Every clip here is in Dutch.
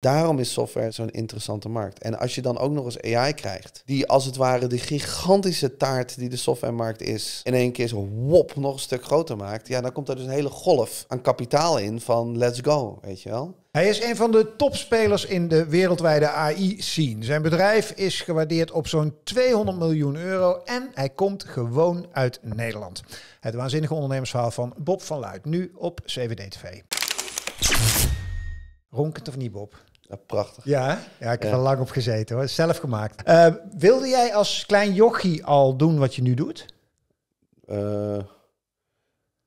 Daarom is software zo'n interessante markt. En als je dan ook nog eens AI krijgt, die als het ware de gigantische taart die de softwaremarkt is, in één keer zo wop nog een stuk groter maakt, ja, dan komt er dus een hele golf aan kapitaal in van let's go, weet je wel. Hij is een van de topspelers in de wereldwijde AI-scene. Zijn bedrijf is gewaardeerd op zo'n 200 miljoen euro en hij komt gewoon uit Nederland. Het waanzinnige ondernemersverhaal van Bob van Luit, nu op CWD-TV. Ronkend of niet, Bob? Ja, prachtig. Ja, ja ik heb er lang op gezeten hoor. Zelf gemaakt. Eh, wilde jij als klein jochie al doen wat je nu doet? Eh,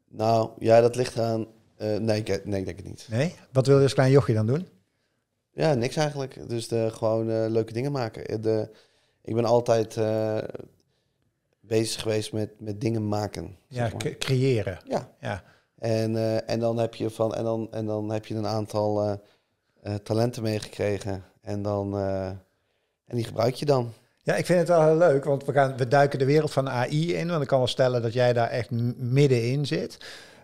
nou, ja, dat ligt aan... Eh, nee, ik, nee, ik denk het niet. Nee? Wat wilde je als klein jochie dan doen? Ja, niks eigenlijk. Dus de, gewoon leuke dingen maken. De, ik ben altijd bezig geweest met, met dingen maken. Ja, creëren. Ja. ja. En, en dan heb je van en dan, en dan heb je een aantal uh, talenten meegekregen. En, dan, eh, en die gebruik je dan. Ja, ik vind het wel heel leuk, want we, gaan, we duiken de wereld van AI in. Want ik kan wel stellen dat jij daar echt middenin zit.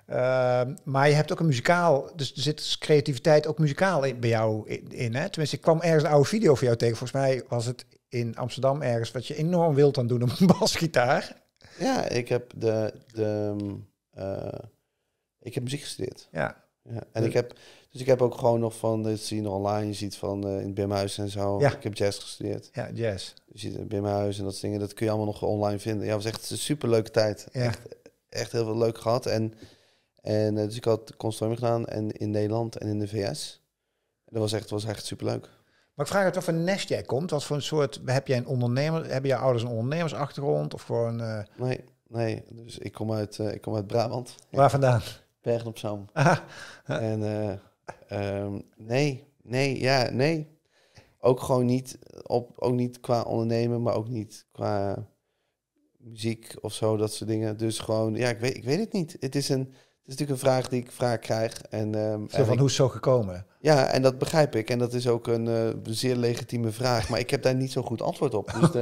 Ehm, maar je hebt ook een muzikaal, dus er zit creativiteit ook muzikaal in, bij jou in. hè? Tenminste, ik kwam ergens een oude video van jou tegen. Volgens mij was het in Amsterdam ergens wat je enorm wilt aan doen op een basgitaar. Ja, ik heb de, de ehm, eh, ik heb muziek gestudeerd. Ja, ja. En ik heb, dus ik heb ook gewoon nog van, dat zien online, je ziet van eh, in Bimhuis en zo. Ja. Ik heb jazz gestudeerd. Ja, jazz. je ziet in Bimhuis en dat soort dingen, dat kun je allemaal nog online vinden. Ja, was echt een superleuke tijd. Ja. Echt, echt heel veel leuk gehad. En, en eh, dus ik had consortium gedaan en in Nederland en in de VS. Dat was echt, was echt superleuk. Maar ik vraag het of een nest jij komt. Wat voor een soort, heb jij een ondernemer, hebben jouw ouders een ondernemersachtergrond of gewoon... Uh... Nee, nee. Dus ik kom uit, ik kom uit Brabant. Waar vandaan? Bergen op zo'n en eh, ehm, nee, nee, ja, nee. Ook gewoon niet, op, ook niet qua ondernemen, maar ook niet qua muziek of zo, dat soort dingen. Dus gewoon, ja, ik weet, ik weet het niet. Het is, een, het is natuurlijk een vraag die ik vaak krijg. En, ehm, van, hoe is zo gekomen? Ja, en dat begrijp ik. En dat is ook een eh, zeer legitieme vraag. Maar ik heb daar niet zo'n goed antwoord op. Dus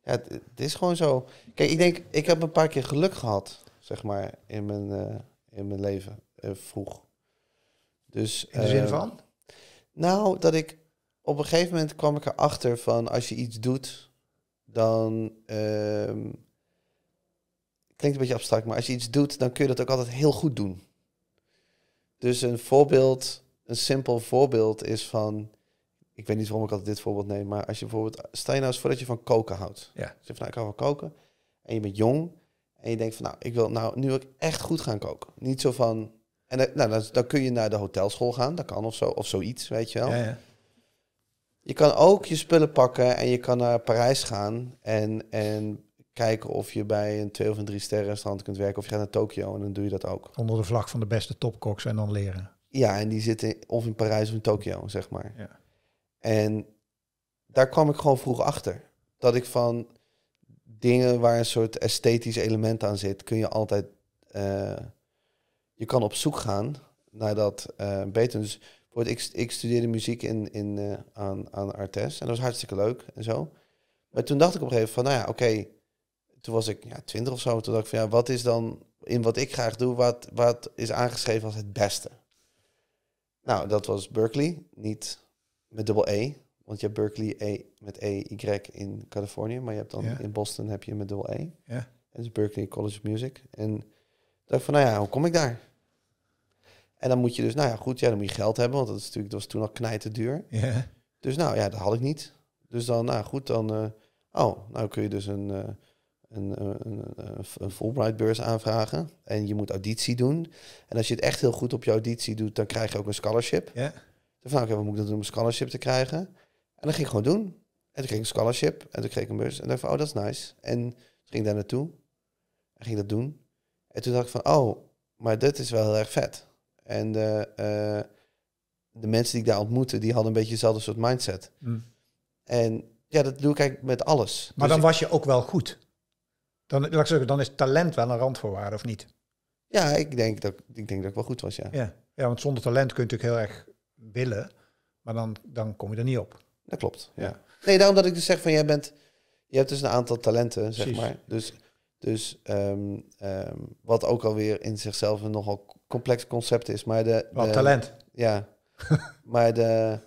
het, het, is gewoon zo. Kijk, ik denk, ik heb een paar keer geluk gehad, zeg maar, in mijn... Eh, in mijn leven eh, vroeg. Dus, in de zin eh, van? Nou, dat ik op een gegeven moment kwam ik erachter van als je iets doet, dan. Ehm, klinkt een beetje abstract, maar als je iets doet, dan kun je dat ook altijd heel goed doen. Dus een voorbeeld, een simpel voorbeeld is van ik weet niet waarom ik altijd dit voorbeeld neem, maar als je bijvoorbeeld, stel je nou eens voordat je van koken houdt. Ja. Dus van, nou, ik hou van koken en je bent jong en je denkt van, nou, ik wil nou nu ook echt goed gaan koken. Niet zo van... En nou, dan, kun je naar de hotelschool gaan, dat kan of zo, of zoiets, weet je wel. Ja, ja. Je kan ook je spullen pakken en je kan naar Parijs gaan en, en kijken of je bij een twee of een drie sterren restaurant kunt werken. Of je gaat naar Tokio en dan doe je dat ook. Onder de vlag van de beste topkoks en dan leren. Ja, en die zitten of in Parijs of in Tokio, zeg maar. Ja. En daar kwam ik gewoon vroeg achter. Dat ik van, dingen waar een soort esthetisch element aan zit, kun je altijd. Eh, je kan op zoek gaan naar dat eh, beter. Dus ik, ik studeerde muziek in, in, eh, aan, aan Artes en dat was hartstikke leuk en zo. Maar toen dacht ik op een gegeven moment van, nou ja, oké, toen was ik ja, twintig of zo, toen dacht ik van, ja, wat is dan in wat ik graag doe, wat, wat is aangeschreven als het beste? Nou, dat was Berkeley, niet met dubbel E, want je hebt Berkeley e, met e in Californië, maar je hebt dan in Boston heb je met dubbel E. Ja. En is dus Berkeley College of Music. En dacht van, nou ja, hoe kom ik daar? En dan moet je dus, nou ja, goed, ja, dan moet je geld hebben, want dat, is natuurlijk, dat was toen al knijten duur. Ja. Dus nou ja, dat had ik niet. Dus dan, nou goed, dan, eh, oh, nou kun je dus eh, eh, een, een, een, een, Fulbright-beurs aanvragen. En je moet auditie doen. En als je het echt heel goed op je auditie doet, dan krijg je ook een scholarship. Ja. Dan van, ik, wat moet ik dan doen om een scholarship te krijgen? En dat ging ik gewoon doen. En toen kreeg ik een scholarship. En toen kreeg ik een beurs En dacht van, oh, dat is nice. En toen ging ik daar naartoe. En ging dat doen. En toen dacht ik van, oh, maar dit is wel heel erg vet. En de eh, mensen die ik daar ontmoette, die hadden een beetje dezelfde soort mindset. Mm. En ja, dat doe ik eigenlijk met alles. Maar dus dan was je ook wel goed. Dan, laat ik zeggen, dan is talent wel een randvoorwaarde, of niet? Ja, ik denk dat ik, denk dat ik wel goed was, ja. ja. Ja, want zonder talent kun je natuurlijk heel erg willen, maar dan, dan kom je er niet op. Dat klopt, ja. Nee, daarom dat ik dus zeg van jij bent... Je hebt dus een aantal talenten, zeg maar. Dus, dus ehm, ehm, wat ook alweer in zichzelf een nogal complex concept is. Maar de, wat talent. Ja. maar de...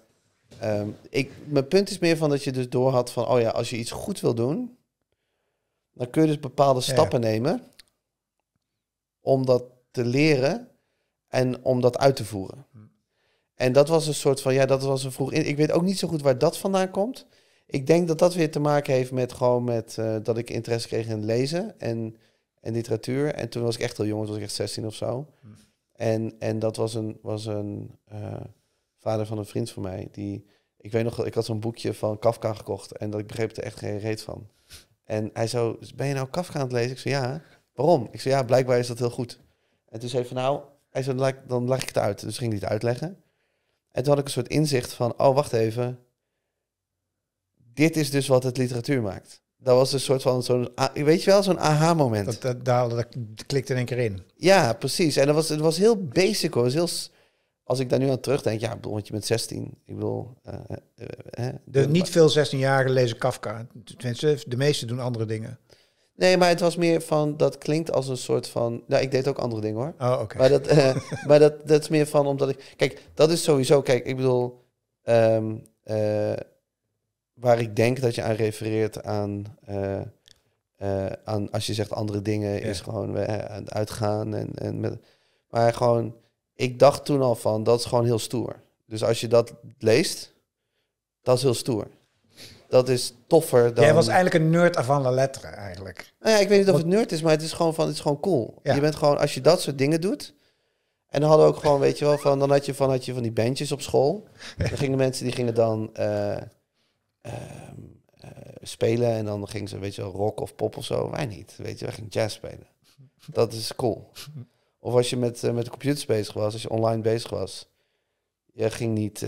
Ehm, ik, mijn punt is meer van dat je dus doorhad van... Oh ja, als je iets goed wil doen... Dan kun je dus bepaalde stappen nemen... Om dat te leren en om dat uit te voeren. Hm. En dat was een soort van, ja, dat was een vroeg. Ik weet ook niet zo goed waar dat vandaan komt. Ik denk dat dat weer te maken heeft met gewoon met eh, dat ik interesse kreeg in lezen en, en literatuur. En toen was ik echt heel jong, toen was ik echt 16 of zo. Hm. En, en dat was een, was een eh, vader van een vriend van mij. Die, ik weet nog, ik had zo'n boekje van Kafka gekocht en dat ik begreep er echt geen reet van. En hij zo, ben je nou Kafka aan het lezen? Ik zei, ja. Waarom? Ik zei, ja, blijkbaar is dat heel goed. En toen zei hij van, nou, hij zei, dan, dan leg ik het uit. Dus ging hij het uitleggen. En toen had ik een soort inzicht van, oh wacht even, dit is dus wat het literatuur maakt. Dat was een soort van zo'n, weet je wel, zo'n aha-moment. Dat, dat, dat, dat, klikt in één keer in. Ja, precies. En dat was, het was heel basic hoor. heel, als ik daar nu aan terugdenk, ja, bedoel, want je bent 16. Ik bedoel, eh, eh, eh, de, niet veel 16-jarigen lezen Kafka. de meesten doen andere dingen. Nee, maar het was meer van, dat klinkt als een soort van... Nou, ik deed ook andere dingen hoor. Oh, oké. Maar, dat, eh, maar dat, dat is meer van, omdat ik... Kijk, dat is sowieso... Kijk, ik bedoel... Ehm, eh, waar ik denk dat je aan refereert aan... Uh, aan als je zegt andere dingen, is gewoon uitgaan en, en met... Maar gewoon, ik dacht toen al van, dat is gewoon heel stoer. Dus als je dat leest, dat is heel stoer dat is toffer dan... Jij was eigenlijk een nerd van de letteren, eigenlijk. Nou ja, ik weet niet of het nerd is, maar het is gewoon, van, het is gewoon cool. Je bent gewoon, als je dat soort dingen doet... En dan hadden we ook gewoon, weet je wel, van, dan had je van, had je van die bandjes op school. Dan gingen mensen, die gingen dan eh, ehm, eh, spelen en dan gingen ze, weet je wel, rock of pop of zo. Wij niet, weet je, wij gingen jazz spelen. Dat is cool. Of als je met, eh, met de computers bezig was, als je online bezig was. Je ging niet...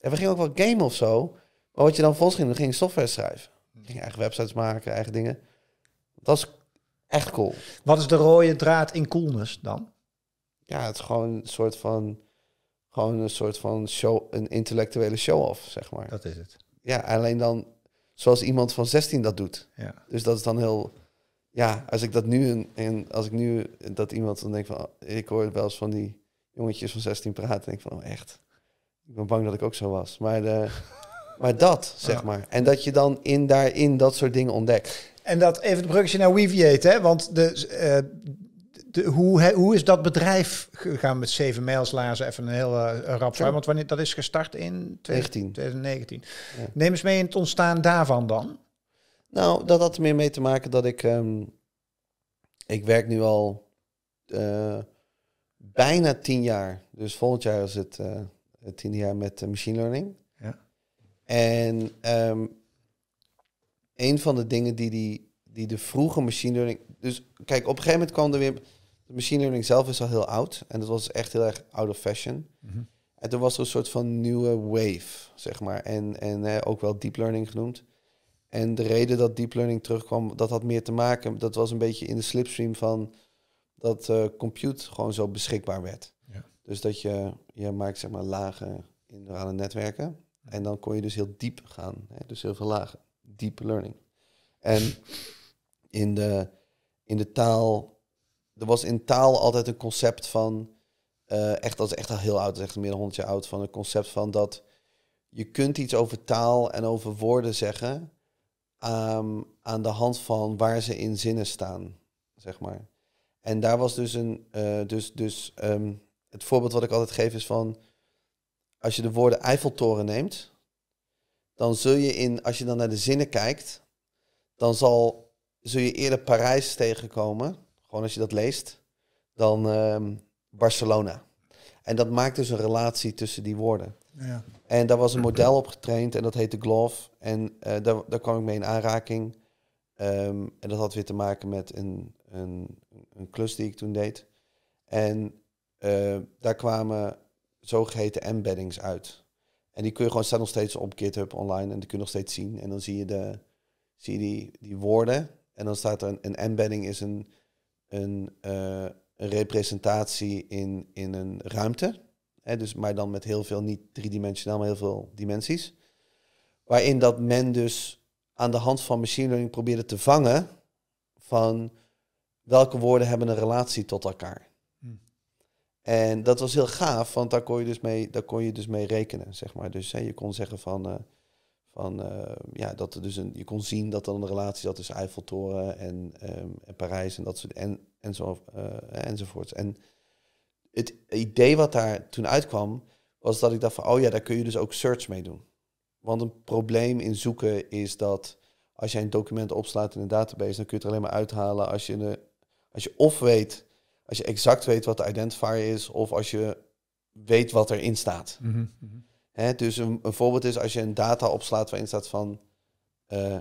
en we gingen ook wel gamen of zo. Maar wat je dan volgens ging, dan ging je software schrijven. Hmm. Ging eigen websites maken, eigen dingen. Dat is echt cool. Wat is de rode draad in coolness dan? Ja, het is gewoon een soort van, gewoon een soort van show, een intellectuele show-off, zeg maar. Dat is het. Ja, alleen dan zoals iemand van 16 dat doet. Ja. Dus dat is dan heel, ja, als ik dat nu, en, als ik nu dat iemand dan denk van, ik hoor wel eens van die jongetjes van 16 praten, denk van, oh, echt. Ik ben bang dat ik ook zo was. Maar de, Maar dat, zeg maar. En dat je dan in, daarin dat soort dingen ontdekt. En dat even het bruggetje naar Weaviate, hè? Want de, eh, de, hoe, hoe is dat bedrijf gegaan met 7 mijls lazen? Even een heel eh, rap sure. Want wanneer, dat is gestart in 2019. 2019. Neem eens mee in het ontstaan daarvan dan. Nou, dat had er meer mee te maken dat ik... Ehm, ik werk nu al eh, bijna tien jaar. Dus volgend jaar is het, tien jaar met machine learning. En ehm, een van de dingen die, die, de vroege machine learning. Dus kijk, op een gegeven moment kwam er weer. De machine learning zelf is al heel oud. En dat was echt heel erg out of fashion. Mhm. En toen was er een soort van nieuwe wave, zeg maar. En, en ook wel deep learning genoemd. En de reden dat deep learning terugkwam, dat had meer te maken. Dat was een beetje in de slipstream van dat eh, compute gewoon zo beschikbaar werd. Ja. Dus dat je, je maakt zeg maar lage neurale netwerken. En dan kon je dus heel diep gaan. Hè? Dus heel veel lagen. Deep learning. En in de, in de taal... Er was in taal altijd een concept van... Eh, echt, dat is echt al heel oud. is echt meer dan 100 jaar oud. Van een concept van dat... Je kunt iets over taal en over woorden zeggen... Ehm, aan de hand van waar ze in zinnen staan, zeg maar. En daar was dus een... Eh, dus, dus ehm, het voorbeeld wat ik altijd geef is van als je de woorden Eiffeltoren neemt, dan zul je in, als je dan naar de zinnen kijkt, dan zal, zul je eerder Parijs tegenkomen, gewoon als je dat leest, dan ehm, Barcelona. En dat maakt dus een relatie tussen die woorden. Ja. En daar was een model op getraind en dat heette Glove. En eh, daar, daar kwam ik mee in aanraking. Ehm, en dat had weer te maken met een, een, een klus die ik toen deed. En eh, daar kwamen zogeheten embeddings uit. En die kun je gewoon, staan nog steeds op GitHub online en die kun je nog steeds zien. En dan zie je, de, zie je die, die woorden. En dan staat er een, een embedding is een, een, eh, een representatie in, in een ruimte. Hè, dus, maar dan met heel veel, niet driedimensionaal, maar heel veel dimensies. Waarin dat men dus aan de hand van machine learning probeerde te vangen van welke woorden hebben een relatie tot elkaar. En dat was heel gaaf, want daar kon je dus mee, daar kon je dus mee rekenen, zeg maar. Dus je kon zeggen van, eh, van eh, ja, dat er dus een, je kon zien dat dan een relatie zat tussen Eiffeltoren en, ehm, en Parijs en dat soort, en, en zo, uh, enzovoorts. En het idee wat daar toen uitkwam, was dat ik dacht van, oh ja, daar kun je dus ook search mee doen. Want een probleem in zoeken is dat als jij een document opslaat in een database, dan kun je het er alleen maar uithalen als je, een, als je of weet als je exact weet wat de identifier is of als je weet wat erin staat. Mhm, mhm. dus een, voorbeeld is als je een data opslaat waarin staat van eh,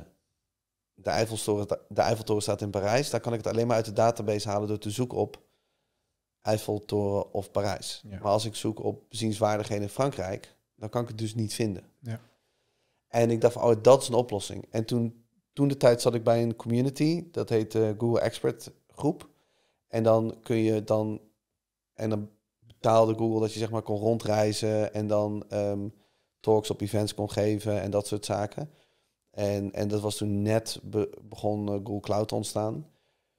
de, Eiffeltoren, de Eiffeltoren staat in Parijs, dan kan ik het alleen maar uit de database halen door te zoeken op Eiffeltoren of Parijs. Maar als ik zoek op bezienswaardigheden in Frankrijk, dan kan ik het dus niet vinden. Ja. En ik dacht, van, oh, dat is een oplossing. En toen, toen de tijd zat ik bij een community, dat heet eh, Google Expert Groep. En dan kun je dan. En dan betaalde Google dat je zeg maar kon rondreizen en dan ehm, talks op events kon geven en dat soort zaken. En, en dat was toen net begon eh, Google Cloud te ontstaan.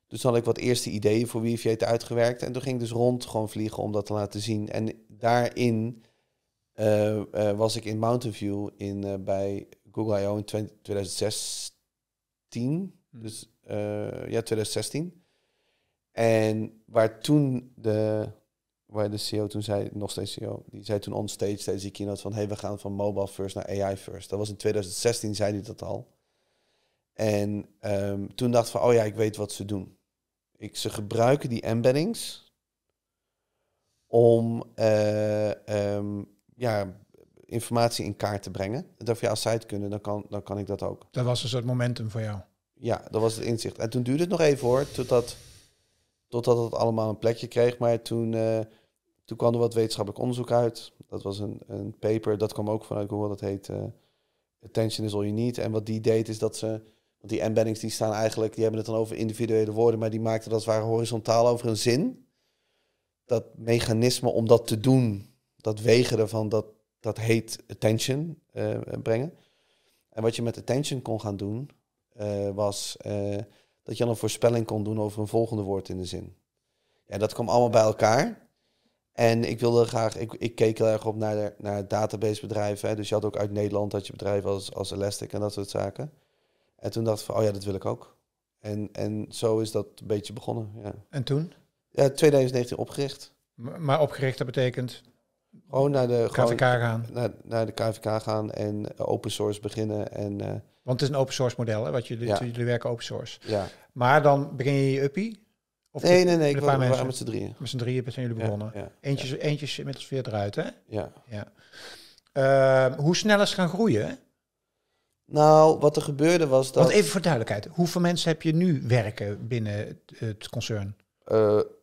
Dus dan had ik wat eerste ideeën voor wie het uitgewerkt. En toen ging ik dus rond gewoon vliegen om dat te laten zien. En daarin eh, eh, was ik in Mountain View in, bij Google I.O. in 2016. Hmm. Dus ja, 2016. En waar toen de, waar de CEO toen zei, nog steeds CEO, die zei toen onstage steeds in keynote van hey, we gaan van mobile first naar AI first. Dat was in 2016, zei hij dat al. En ehm, toen dacht van, oh ja, ik weet wat ze doen. Ik, ze gebruiken die embeddings om eh, ehm, ja, informatie in kaart te brengen. Dat als jij als site kunnen, dan kan, dan kan ik dat ook. Dat was een soort momentum voor jou. Ja, dat was het inzicht. En toen duurde het nog even hoor, totdat Totdat het allemaal een plekje kreeg. Maar toen, eh, toen kwam er wat wetenschappelijk onderzoek uit. Dat was een, een paper, dat kwam ook vanuit Google, dat heet eh, Attention is all you need. En wat die deed is dat ze, want die embeddings die staan eigenlijk, die hebben het dan over individuele woorden, maar die maakten dat als het ware horizontaal over een zin. Dat mechanisme om dat te doen, dat wegen ervan, dat, dat heet attention eh, brengen. En wat je met attention kon gaan doen, was dat je dan een voorspelling kon doen over een volgende woord in de zin. En dat kwam allemaal bij elkaar. En ik wilde graag, ik, ik keek heel erg op naar, de, naar databasebedrijven. Hè. Dus je had ook uit Nederland had je bedrijven als, als Elastic en dat soort zaken. En toen dacht ik van, oh ja, dat wil ik ook. En, en zo is dat een beetje begonnen. Ja. En toen? Ja, 2019 opgericht. Maar opgericht, dat betekent? Gewoon naar de KVK gaan. Naar, naar de KVK gaan en eh, open source beginnen. En, eh, Want het is een open source model, hè? Wat jullie, werken open source. Ja. Maar dan begin je je uppie? Of nee, de, nee, nee, ik We met z'n drieën. Met z'n drieën zijn jullie begonnen. Ja, eentje, eentje is inmiddels weer eruit, hè? Ja. ja. Eh, hoe snel is gaan groeien? Nou, wat er gebeurde was dat... Want even voor duidelijkheid, hoeveel mensen heb je nu werken binnen het concern?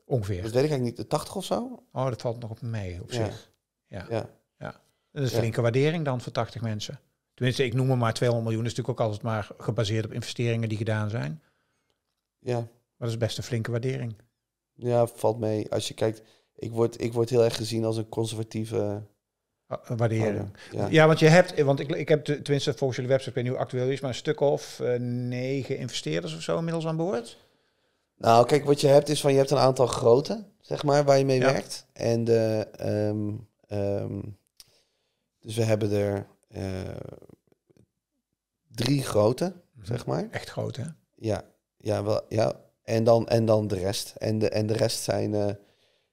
Ongeveer. Dat weet ik eigenlijk niet, de 80 of zo. Oh, dat valt nog op mee op zich. Ja. ja. ja. Dat is een flinke waardering dan voor 80 mensen. Tenminste, ik noem er maar 200 miljoen. is natuurlijk ook altijd maar gebaseerd op investeringen die gedaan zijn. Ja. Maar dat is best een flinke waardering. Ja, valt mee. Als je kijkt, ik word, ik word heel erg gezien als een conservatieve... Ah, waardering. ja. ja. want je hebt, want ik, ik heb tenminste volgens jullie website, ik weet actueel is, maar een stuk of eh, negen investeerders of zo inmiddels aan boord. Nou, kijk, wat je hebt is van je hebt een aantal grote, zeg maar, waar je mee werkt. En de, ehm, Ehm, dus we hebben er eh, drie grote, mhm. zeg maar. Echt grote? Ja, ja, wel, ja. En, dan, en dan de rest. En de, en de rest zijn eh,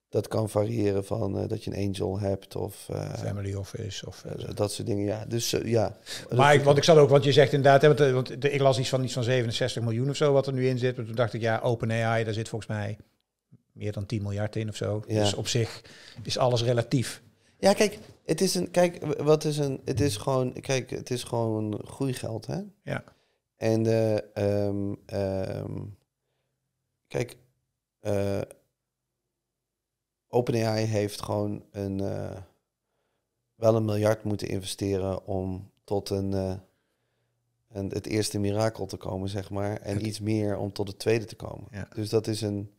dat kan variëren van eh, dat je een angel hebt of... Uh, Family office of... dat soort dingen, ja. Dus ja. Maar ik, want ik zal ook, want je zegt inderdaad, hè, want, de, ik las iets van, iets van 67 miljoen of zo wat er nu in zit. Maar toen dacht ik, ja, OpenAI, daar zit volgens mij meer dan 10 miljard in of zo. Dus op zich is alles relatief. Ja, kijk, het is een. Kijk, wat is een. Het is gewoon. Kijk, het is gewoon groeigeld, hè? Ja. En. Eh, ehm, ehm, kijk. Uh, OpenAI heeft gewoon een. Eh, wel een miljard moeten investeren om tot een, uh, het eerste mirakel te komen, zeg maar. En iets meer om tot het tweede te komen. Dus dat is een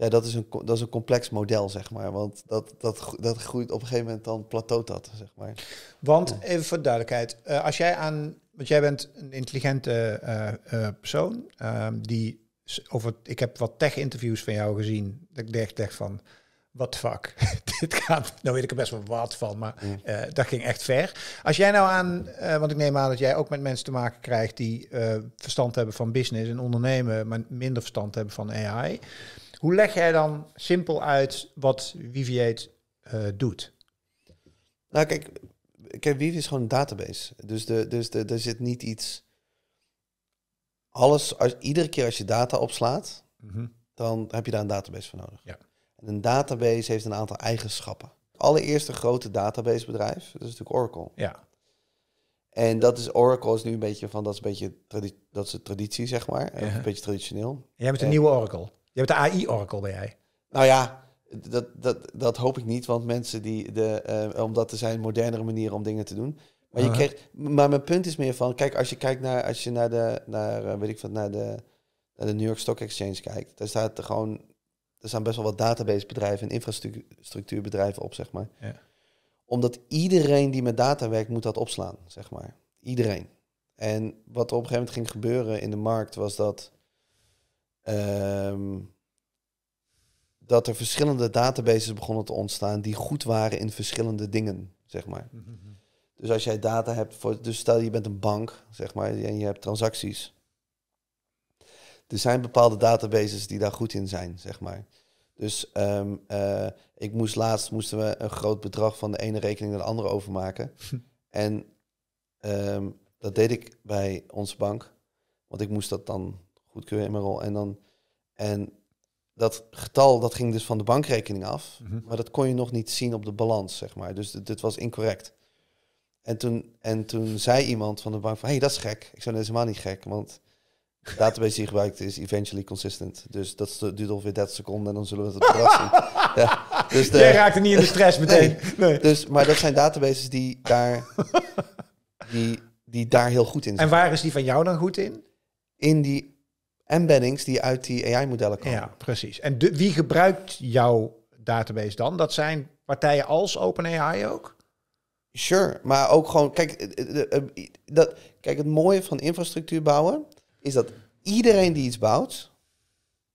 ja, dat, is een, dat is een complex model, zeg maar. Want dat, dat, dat groeit op een gegeven moment dan plateau dat, zeg maar. Want even voor duidelijkheid, eh, als jij aan, want jij bent een intelligente eh, eh, persoon ehm, die over, ik heb wat tech-interviews van jou gezien, dat ik echt van, wat fuck, dit gaat, nou weet ik er best wel wat van, maar dat ging echt ver. Als jij nou aan, want ik neem aan dat jij ook met mensen te maken krijgt die verstand hebben van business en ondernemen, maar minder verstand hebben van AI. Hoe leg jij dan simpel uit wat Viviate eh, doet? Nou, kijk, kijk, is gewoon een database. Dus, de, dus de, er zit niet iets. Alles, als, iedere keer als je data opslaat, mhm. dan heb je daar een database voor nodig. Ja. En een database heeft een aantal eigenschappen. Allereerste grote databasebedrijf, dat is natuurlijk Oracle. Ja. En dat is Oracle is nu een beetje van dat is een beetje dat is traditie zeg maar, ja. een beetje traditioneel. En jij bent een nieuwe Oracle. Je hebt de AI-oracle ben jij. Nou ja, dat, dat, dat hoop ik niet, want mensen die de, eh, omdat er zijn modernere manieren om dingen te doen. Maar, je kreeg, maar mijn punt is meer van, kijk, als je kijkt naar, als je naar de, naar, eh, weet ik wat, naar de, naar de New York Stock Exchange kijkt, daar staat er gewoon, er staan best wel wat databasebedrijven en infrastructuurbedrijven op, zeg maar. Ja. Omdat iedereen die met data werkt, moet dat opslaan, zeg maar. Iedereen. En wat er op een gegeven moment ging gebeuren in de markt was dat Ehm, dat er verschillende databases begonnen te ontstaan die goed waren in verschillende dingen, zeg maar. Mhm, mhm. Dus als jij data hebt voor, dus stel je bent een bank, zeg maar, en je hebt transacties. Er zijn bepaalde databases die daar goed in zijn, zeg maar. Dus ehm, eh, ik moest laatst moesten we een groot bedrag van de ene rekening naar de andere overmaken. en ehm, dat deed ik bij onze bank. Want ik moest dat dan mijn rol. En, dan, en dat getal dat ging dus van de bankrekening af. Mhm. Maar dat kon je nog niet zien op de balans, zeg maar. Dus dit was incorrect. En toen, en toen zei iemand van de bank van... hé, hey, dat is gek. Ik zou dat is helemaal niet gek, want... De database die gebruikt is eventually consistent. Dus dat duurt ongeveer 30 seconden en dan zullen we het bedrag Ja, dus de, Jij raakte niet in de stress meteen. Nee. Dus, maar dat zijn databases die daar, die, die daar heel goed in zijn. En waar is die van jou dan goed in? In die embeddings die uit die AI-modellen komen. Ja, precies. En de, wie gebruikt jouw database dan? Dat zijn partijen als OpenAI ook? Sure, maar ook gewoon, kijk, eh, eh, eh, dat, kijk, het mooie van infrastructuur bouwen is dat iedereen die iets bouwt,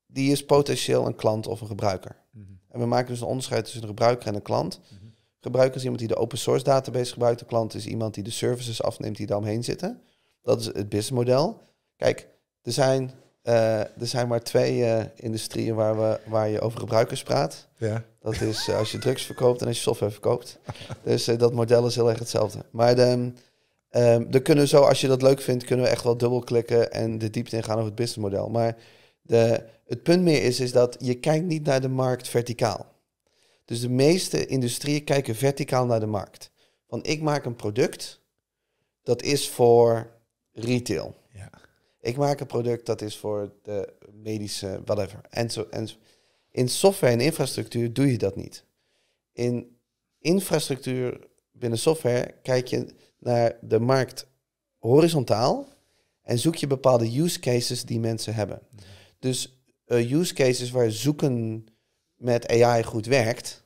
die is potentieel een klant of een gebruiker. Mhm. En we maken dus een onderscheid tussen een gebruiker en een klant. Mhm. Gebruiker is iemand die de open source database gebruikt, de klant is iemand die de services afneemt die daaromheen zitten. Dat is het businessmodel. Kijk, er zijn eh, er zijn maar twee eh, industrieën waar, we, waar je over gebruikers praat. Ja. Dat is eh, als je drugs verkoopt en als je software verkoopt. Dus dat model is heel erg hetzelfde. Maar de, ehm, ehm, kunnen zo, als je dat leuk vindt, kunnen we echt wel dubbelklikken en de diepte ingaan over het businessmodel. Maar de, het punt meer is, is dat je kijkt niet naar de markt verticaal. Dus de meeste industrieën kijken verticaal naar de markt. Want ik maak een product dat is voor retail. Ja. Ik maak een product dat is voor de medische, whatever. En zo, en In software en infrastructuur doe je dat niet. In infrastructuur binnen software kijk je naar de markt horizontaal en zoek je bepaalde use cases die mensen hebben. Dus eh, use cases waar zoeken met AI goed werkt,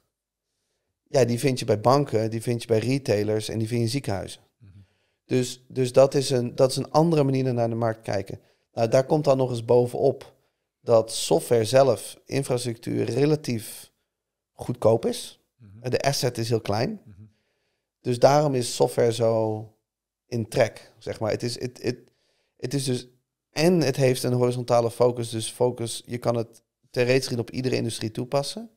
ja, die vind je bij banken, die vind je bij retailers en die vind je in ziekenhuizen. Dus, dus dat, is een, dat is een andere manier naar de markt kijken. Nou, daar komt dan nog eens bovenop dat software zelf, infrastructuur, relatief goedkoop is. Mhm. De asset is heel klein. Mhm. Dus daarom is software zo in trek, zeg maar. Het is, het, het, het is dus... En het heeft een horizontale focus. Dus focus, je kan het theoretisch op iedere industrie toepassen.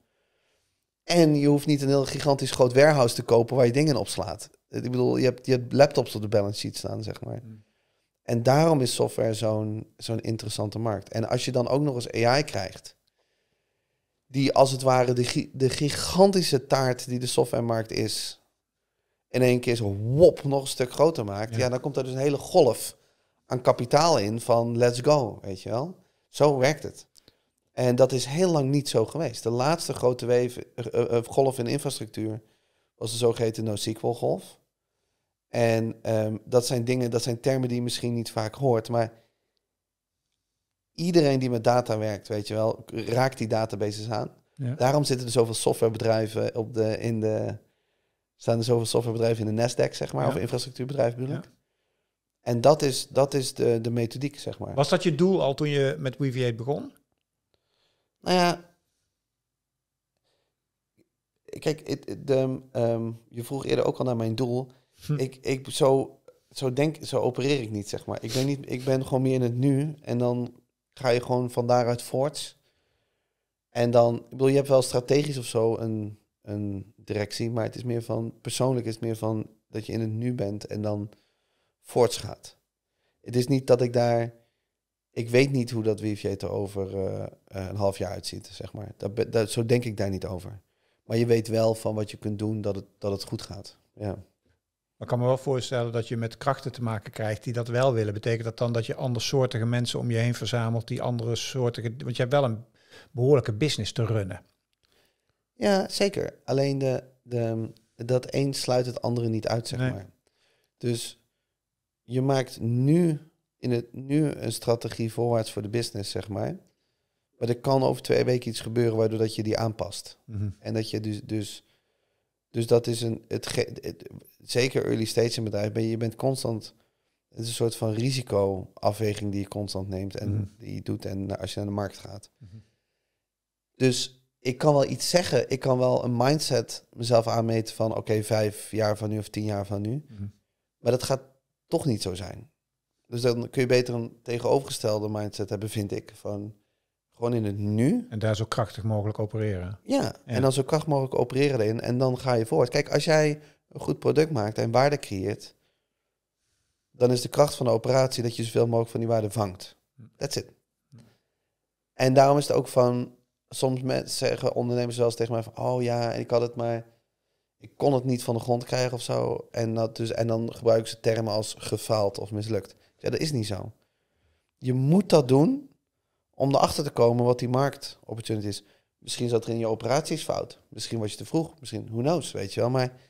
En je hoeft niet een heel gigantisch groot warehouse te kopen waar je dingen opslaat. Ik bedoel, je hebt, je hebt laptops op de balance sheet staan, zeg maar. Mm. En daarom is software zo'n zo'n interessante markt. En als je dan ook nog eens AI krijgt, die als het ware de, de gigantische taart die de softwaremarkt is, in één keer zo wop nog een stuk groter maakt, ja. dan komt er dus een hele golf aan kapitaal in van let's go, weet je wel. Zo werkt het. En dat is heel lang niet zo geweest. De laatste grote eh, eh, golf in infrastructuur was de zogeheten NoSQL-golf. En ehm, dat zijn dingen, dat zijn termen die je misschien niet vaak hoort, maar iedereen die met data werkt, weet je wel, raakt die databases aan. Daarom zitten er zoveel softwarebedrijven op de, in de, staan er zoveel softwarebedrijven in de Nasdaq, zeg maar, of infrastructuurbedrijven bedoel ik. En dat is, dat is de, de methodiek, zeg maar. Was dat je doel al toen je met Weaviate begon? Nou ja, kijk, de, ehm, je vroeg eerder ook al naar mijn doel. Hm. Ik, ik, zo, zo, denk, zo opereer ik niet, zeg maar. Ik ben, niet, ik ben gewoon meer in het nu. En dan ga je gewoon van daaruit voort. En dan, ik bedoel, je hebt wel strategisch of zo een, een directie, maar het is meer van, persoonlijk is het meer van dat je in het nu bent en dan gaat Het is niet dat ik daar, ik weet niet hoe dat WFJ er over eh, eh, een half jaar uitziet, zeg maar. Dat, dat, zo denk ik daar niet over. Maar je weet wel van wat je kunt doen dat het, dat het goed gaat. Ja. Maar ik kan me wel voorstellen dat je met krachten te maken krijgt die dat wel willen. Betekent dat dan dat je andersoortige mensen om je heen verzamelt die andere soorten. Want je hebt wel een behoorlijke business te runnen. Ja, zeker. Alleen de, de, dat een sluit het andere niet uit, zeg maar. Dus je maakt nu, in het, nu een strategie voorwaarts voor de business, zeg maar. Maar er kan over twee weken iets gebeuren waardoor dat je die aanpast. Mhm. En dat je dus, dus dus dat is een, het, zeker early stage in bedrijf, ben je, je bent constant, het is een soort van risicoafweging die je constant neemt en mhm. die je doet en als je naar de markt gaat. Mhm. Dus ik kan wel iets zeggen, ik kan wel een mindset mezelf aanmeten van oké, vijf jaar van nu of tien jaar van nu. Mhm. Maar dat gaat toch niet zo zijn. Dus dan kun je beter een tegenovergestelde mindset hebben, vind ik. Van gewoon in het nu. En daar zo krachtig mogelijk opereren. Ja, en dan zo krachtig mogelijk opereren erin. En dan ga je voort. Kijk, als jij een goed product maakt en waarde creëert, dan is de kracht van de operatie dat je zoveel mogelijk van die waarde vangt. That's it. En daarom is het ook van, soms mensen zeggen ondernemers wel eens tegen mij van, oh ja, ik had het maar, ik kon het niet van de grond krijgen of zo. En, dat dus, en dan gebruiken ze termen als gefaald of mislukt. Ja, dat is niet zo. Je moet dat doen om erachter te komen wat die markt opportunity is. Misschien zat er in je operaties fout. Misschien was je te vroeg. Misschien, who knows, weet je wel. Maar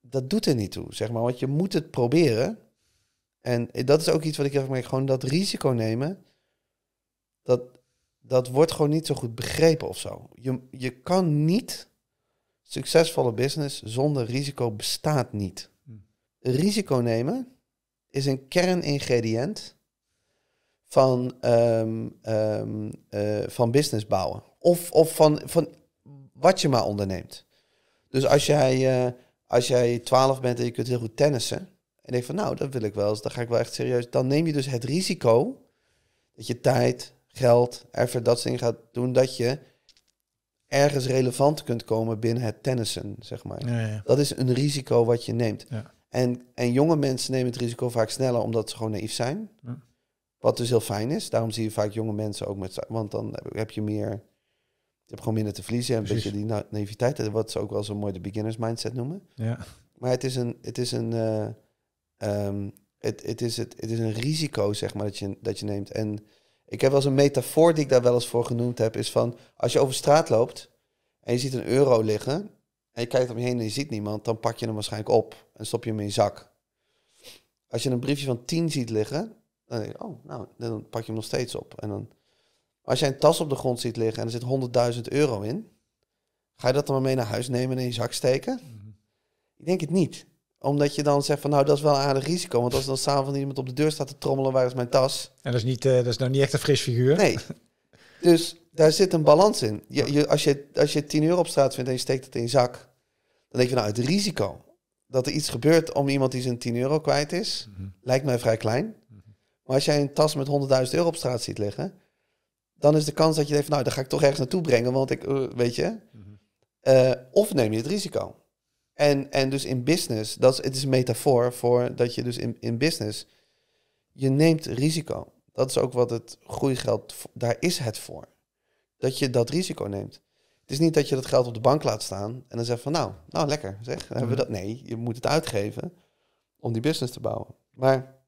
dat doet er niet toe, zeg maar. Want je moet het proberen. En dat is ook iets wat ik heel merk. Gewoon dat risico nemen, dat, dat wordt gewoon niet zo goed begrepen of zo. Je, je kan niet... Succesvolle business zonder risico bestaat niet. Hmm. Risico nemen is een kerningrediënt van, ehm, ehm, eh, van business bouwen. Of, of van, van wat je maar onderneemt. Dus als jij, uh, als jij 12 bent en je kunt heel goed tennissen. En denk van nou, dat wil ik wel eens. Dan ga ik wel echt serieus. Dan neem je dus het risico dat je tijd, geld, effort, dat soort dingen gaat doen. Dat je ergens relevant kunt komen binnen het tennissen, zeg maar. Dat is een risico wat je neemt. En, en jonge mensen nemen het risico vaak sneller omdat ze gewoon naïef zijn. Wat dus heel fijn is. Daarom zie je vaak jonge mensen ook met... Want dan heb je meer... Je hebt gewoon minder te verliezen. En een beetje die na naïviteit. Wat ze ook wel zo mooi de beginners mindset noemen. Ja. Maar het is een... Het is een eh, ehm, het, het, is het, het is een risico, zeg maar, dat je, dat je neemt. En ik heb wel eens een metafoor die ik daar wel eens voor genoemd heb. Is van, als je over straat loopt en je ziet een euro liggen... en je kijkt om je heen en je ziet niemand... dan pak je hem waarschijnlijk op en stop je hem in je zak. Als je een briefje van 10 ziet liggen dan denk je, oh, nou, dan pak je hem nog steeds op. En dan, als jij een tas op de grond ziet liggen en er zit 100.000 euro in, ga je dat dan maar mee naar huis nemen en in je zak steken? Mhm. Ik denk het niet. Omdat je dan zegt van, nou, dat is wel een aardig risico. Want als dan s'avonds iemand op de deur staat te trommelen, waar is mijn tas? En dat is, niet, eh, dat is nou niet echt een fris figuur. Nee. Dus daar zit een balans in. Je, je, als, je, als je 10 euro op straat vindt en je steekt het in je zak, dan denk je, nou, het risico dat er iets gebeurt om iemand die zijn 10 euro kwijt is, mhm. lijkt mij vrij klein. Maar als jij een tas met 100.000 euro op straat ziet liggen, dan is de kans dat je denkt, nou, daar ga ik toch ergens naartoe brengen, want ik, eh, weet je. Mhm. Eh, of neem je het risico. En, en dus in business, dat is, het is een metafoor voor dat je dus in, in business, je neemt risico. Dat is ook wat het groeigeld, daar is het voor. Dat je dat risico neemt. Het is niet dat je dat geld op de bank laat staan en dan zegt van nou, nou lekker zeg. hebben we mhm. dat. Nee, je moet het uitgeven om die business te bouwen. Maar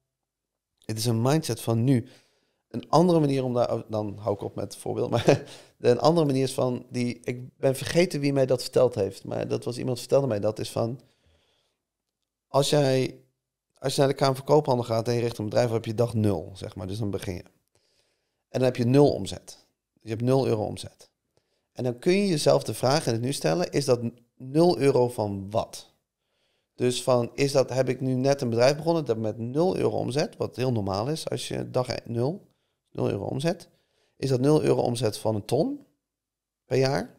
het is een mindset van nu. Een andere manier om daar, dan hou ik op met het voorbeeld, maar een andere manier is van, die, ik ben vergeten wie mij dat verteld heeft, maar dat was iemand vertelde mij dat, is van, als jij, als je naar de Kamer van Koophandel gaat en je richt een bedrijf, heb je dag nul, zeg maar, dus dan begin je. En dan heb je nul omzet. je hebt nul euro omzet. En dan kun je jezelf de vraag in het nu stellen, is dat nul euro van wat? Dus van, is dat, heb ik nu net een bedrijf begonnen dat met 0 euro omzet, wat heel normaal is als je dag 0, e-, 0 euro omzet. Is dat 0 euro omzet van een ton per jaar?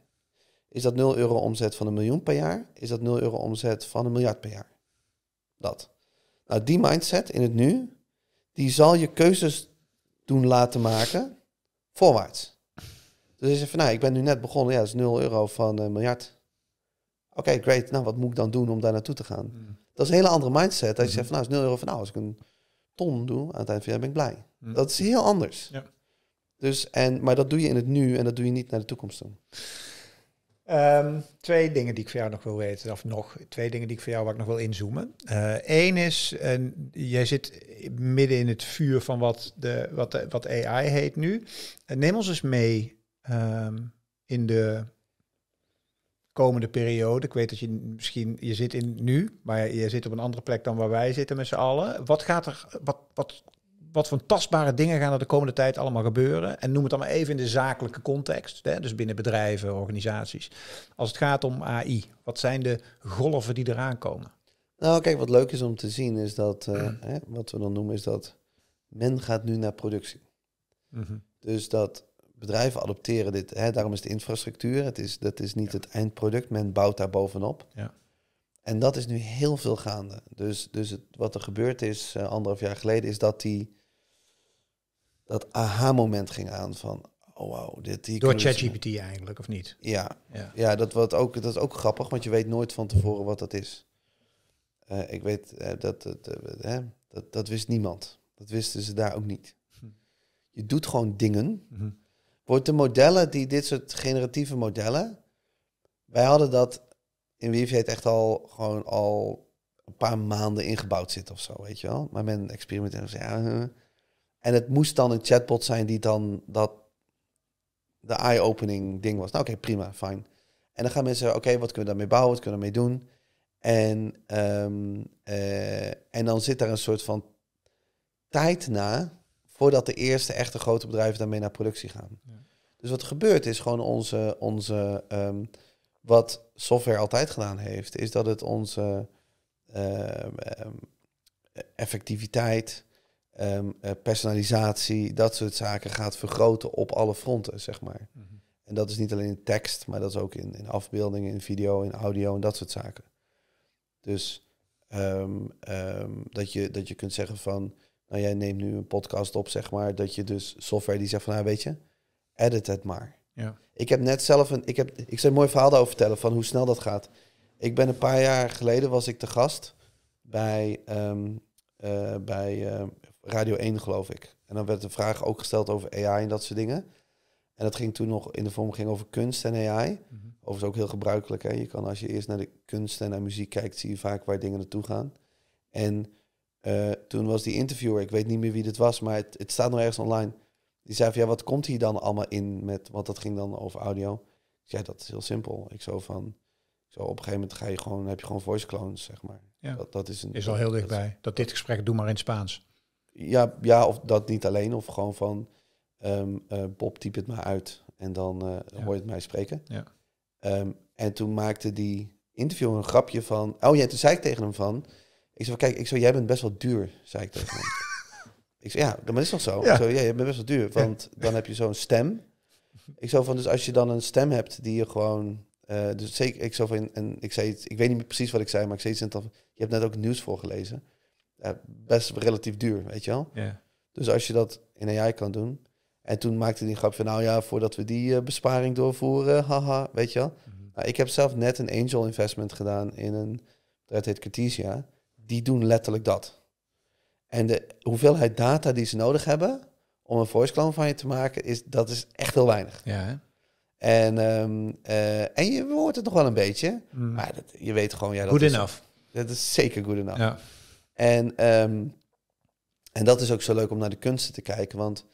Is dat 0 euro omzet van een miljoen per jaar? Is dat 0 euro omzet van een miljard per jaar? Dat. Nou, die mindset in het nu, die zal je keuzes doen laten maken voorwaarts. Dus je zegt van, nou, ik ben nu net begonnen, ja, dat is 0 euro van een miljard. Oké, great. Nou, wat moet ik dan doen om daar naartoe te gaan? Mm. Dat is een hele andere mindset. Als je mm-hmm. zegt, van, nou, is 0 euro van nou, als ik een ton doe, aan het eind van jaar ben ik blij. Mm. Dat is heel anders. Ja. Dus, en, maar dat doe je in het nu en dat doe je niet naar de toekomst toe. Ehm, twee dingen die ik voor jou nog wil weten, of nog twee dingen die ik voor jou waar ik nog wil inzoomen. Eén eh, is, jij zit midden in het vuur van wat, de, wat, wat AI heet nu. Eh, neem ons eens mee ehm, in de komende periode? Ik weet dat je misschien, je zit in nu, maar je zit op een andere plek dan waar wij zitten met z'n allen. Wat gaat er, wat, wat, wat voor tastbare dingen gaan er de komende tijd allemaal gebeuren? En noem het dan maar even in de zakelijke context, hè? dus binnen bedrijven, organisaties. Als het gaat om AI, wat zijn de golven die eraan komen? Nou, kijk, wat leuk is om te zien is dat, eh, mm. hè, wat we dan noemen, is dat men gaat nu naar productie. Mm Dus dat bedrijven adopteren dit. Hè, daarom is de infrastructuur. Het is, dat is niet het eindproduct. Men bouwt daar bovenop. Ja. En dat is nu heel veel gaande. Dus, dus wat er gebeurd is eh, anderhalf jaar geleden, is dat die dat aha-moment ging aan van oh wow, dit die Door ChatGPT eigenlijk, of niet? Ja, ja. ja dat, wordt ook, dat is ook grappig, want je weet nooit van tevoren wat dat is. Eh, ik weet uh, dat, dat, dat wist niemand. Dat wisten ze daar ook niet. Hm. Je doet gewoon dingen. Mhm wordt de modellen die dit soort generatieve modellen. Wij hadden dat in het echt al gewoon al een paar maanden ingebouwd zit of zo, weet je wel. Maar men experimenteert ja, eh. en het moest dan een chatbot zijn die dan dat de eye-opening ding was. Nou oké, prima, fijn. En dan gaan mensen, oké, wat kunnen we daarmee bouwen, wat kunnen we daarmee doen? En, ehm, eh, en dan zit daar een soort van tijd na voordat de eerste echte grote bedrijven daarmee naar productie gaan. Dus wat er gebeurt is gewoon onze, onze ehm, wat software altijd gedaan heeft, is dat het onze ehm, ehm, effectiviteit, eh, personalisatie, dat soort zaken gaat vergroten op alle fronten, zeg maar. Mhm. En dat is niet alleen in tekst, maar dat is ook in, in afbeeldingen, in video, in audio en dat soort zaken. Dus dat, je, dat je kunt zeggen van nou jij neemt nu een podcast op, zeg maar, dat je dus software die zegt van, nou weet je, edit het maar. Ja. Ik heb net zelf een, ik heb, ik zou mooi verhaal daarover vertellen van hoe snel dat gaat. Ik ben een paar jaar geleden was ik te gast bij, ehm, eh, bij eh, Radio 1, geloof ik. En dan werd de vraag ook gesteld over AI en dat soort dingen. En dat ging toen nog in de vorm ging over kunst en AI. Mm -hmm. Overigens ook heel gebruikelijk. Hè? Je kan als je eerst naar de kunst en naar muziek kijkt, zie je vaak waar dingen naartoe gaan. En eh, toen was die interviewer, ik weet niet meer wie dit was, maar het, het staat nog ergens online. Die zei van ja, wat komt hier dan allemaal in met, want dat ging dan over audio. Ik zei, dat is heel simpel. Ik zo van, zo op een gegeven moment ga je gewoon, heb je gewoon voice clones, zeg maar. Ja. Dat, dat is, een, is al heel dichtbij. Dat, dit gesprek doe maar in Spaans. Ja, ja, of dat niet alleen, of gewoon van um, uh, Bob, typ het maar uit en dan uh, hoor je het mij spreken. Ja. Ehm, en toen maakte die interviewer een grapje van, oh ja, toen zei ik tegen hem van, ik zei kijk, ik zo, jij bent best wel duur, zei ik tegen hem. ik zei, ja, dat is toch zo? Ja. Zo, ja, je bent best wel duur, want dan heb je zo'n stem. Ik zo van, dus als je dan een stem hebt die je gewoon... Eh, dus zeker, ik zo van, en ik zei ik weet niet meer precies wat ik zei, maar ik zei iets in het Je hebt net ook nieuws voorgelezen. Eh, best relatief duur, weet je wel? Ja. Dus als je dat in AI kan doen. En toen maakte die grap van, nou ja, voordat we die eh, besparing doorvoeren, haha, weet je wel? Mhm. Nou, ik heb zelf net een angel investment gedaan in een, dat heet Cartesia die doen letterlijk dat. En de hoeveelheid data die ze nodig hebben om een voice clone van je te maken, is, dat is echt heel weinig. Ja, hè? En, ehm, eh, en je hoort het nog wel een beetje, mm. maar dat, je weet gewoon... Ja, dat good is, enough. Dat is zeker goed enough. Ja. En, um, en dat is ook zo leuk om naar de kunsten te kijken, want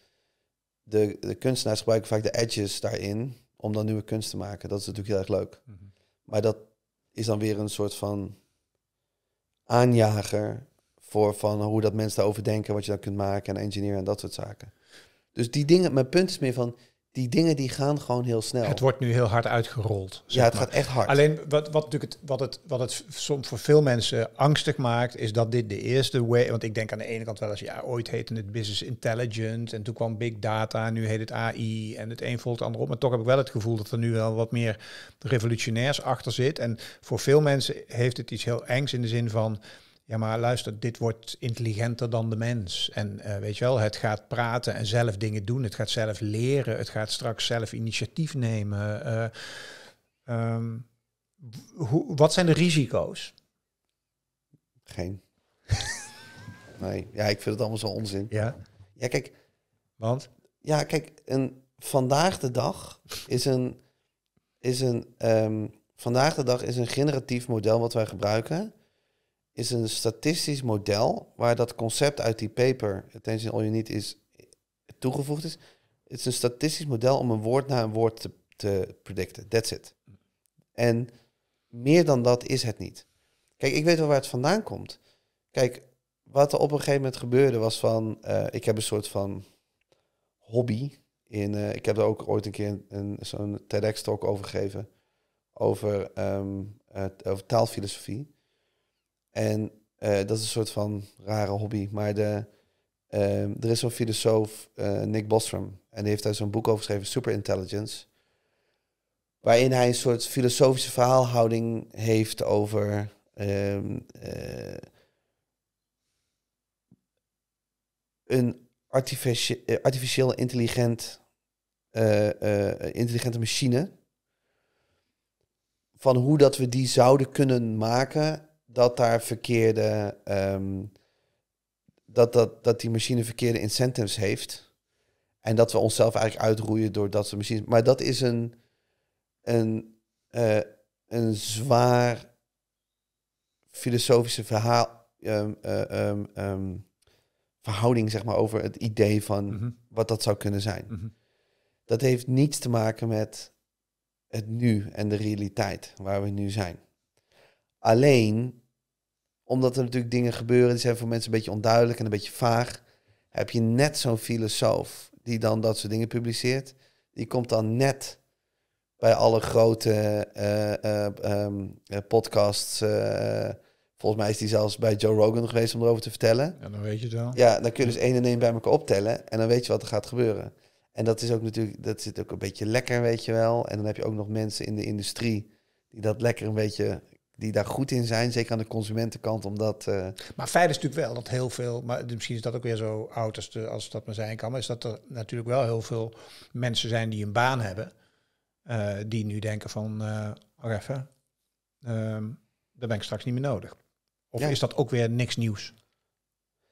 de, de kunstenaars gebruiken vaak de edges daarin om dan nieuwe kunst te maken. Dat is natuurlijk heel erg leuk. Mhm. Maar dat is dan weer een soort van aanjager voor van hoe dat mensen daarover denken, wat je dan kunt maken en engineer en dat soort zaken. Dus die dingen, mijn punt is meer van, die dingen die gaan gewoon heel snel. Het wordt nu heel hard uitgerold. Ja, het gaat echt hard. Alleen wat, wat, natuurlijk het, wat, het, wat het soms voor veel mensen angstig maakt, is dat dit de eerste way. Want ik denk aan de ene kant wel eens, ja, ooit heette het business intelligence. En toen kwam big data, nu heet het AI. En het een volgt het ander op. Maar toch heb ik wel het gevoel dat er nu wel wat meer revolutionairs achter zit. En voor veel mensen heeft het iets heel engs in de zin van ja maar luister, dit wordt intelligenter dan de mens. En eh, weet je wel, het gaat praten en zelf dingen doen. Het gaat zelf leren. Het gaat straks zelf initiatief nemen. Eh, ehm, hoe, wat zijn de risico's? Geen. nee, ja, ik vind het allemaal zo onzin. Ja, ja kijk. Want? Ja, kijk, een, vandaag de dag is een, is een, ehm, vandaag de dag is een generatief model wat wij gebruiken is een statistisch model waar dat concept uit die paper, attention all you need, is toegevoegd is. Het is een statistisch model om een woord na een woord te, te predicten. That's it. En meer dan dat is het niet. Kijk, ik weet wel waar het vandaan komt. Kijk, wat er op een gegeven moment gebeurde was van, eh, ik heb een soort van hobby. In, eh, ik heb er ook ooit een keer een, zo'n TEDx-talk over gegeven, over, ehm, eh, over taalfilosofie. En eh, dat is een soort van rare hobby. Maar de, eh, er is zo'n filosoof, eh, Nick Bostrom. En die heeft daar zo'n boek over geschreven, Superintelligence. Waarin hij een soort filosofische verhaalhouding heeft over... Ehm, een artifici artificieel intelligent, intelligente machine van hoe dat we die zouden kunnen maken dat daar verkeerde. Ehm, dat, dat, dat die machine verkeerde incentives heeft. En dat we onszelf eigenlijk uitroeien door dat soort machines. Maar dat is een, een, eh, een zwaar filosofische verhaal, ehm, eh, ehm, verhouding, zeg maar, over het idee van mhm. wat dat zou kunnen zijn. Mhm. Dat heeft niets te maken met het nu en de realiteit waar we nu zijn. Alleen omdat er natuurlijk dingen gebeuren die zijn voor mensen een beetje onduidelijk en een beetje vaag, heb je net zo'n filosoof die dan dat soort dingen publiceert. Die komt dan net bij alle grote eh, eh, ehm, eh, podcasts. volgens mij is die zelfs bij Joe Rogan geweest om erover te vertellen. Ja, dan weet je het wel. Ja, dan kun je dus één en één bij elkaar optellen en dan weet je wat er gaat gebeuren. En dat is ook natuurlijk, dat zit ook een beetje lekker, weet je wel. En dan heb je ook nog mensen in de industrie die dat lekker een beetje die daar goed in zijn, zeker aan de consumentenkant, omdat... Eh, maar feit is natuurlijk wel dat heel veel, maar misschien is dat ook weer zo oud als, als dat maar zijn kan, maar is dat er natuurlijk wel heel veel mensen zijn die een baan hebben, eh, die nu denken van, uh, oh even, um, ben ik straks niet meer nodig. Of is dat ook weer niks nieuws?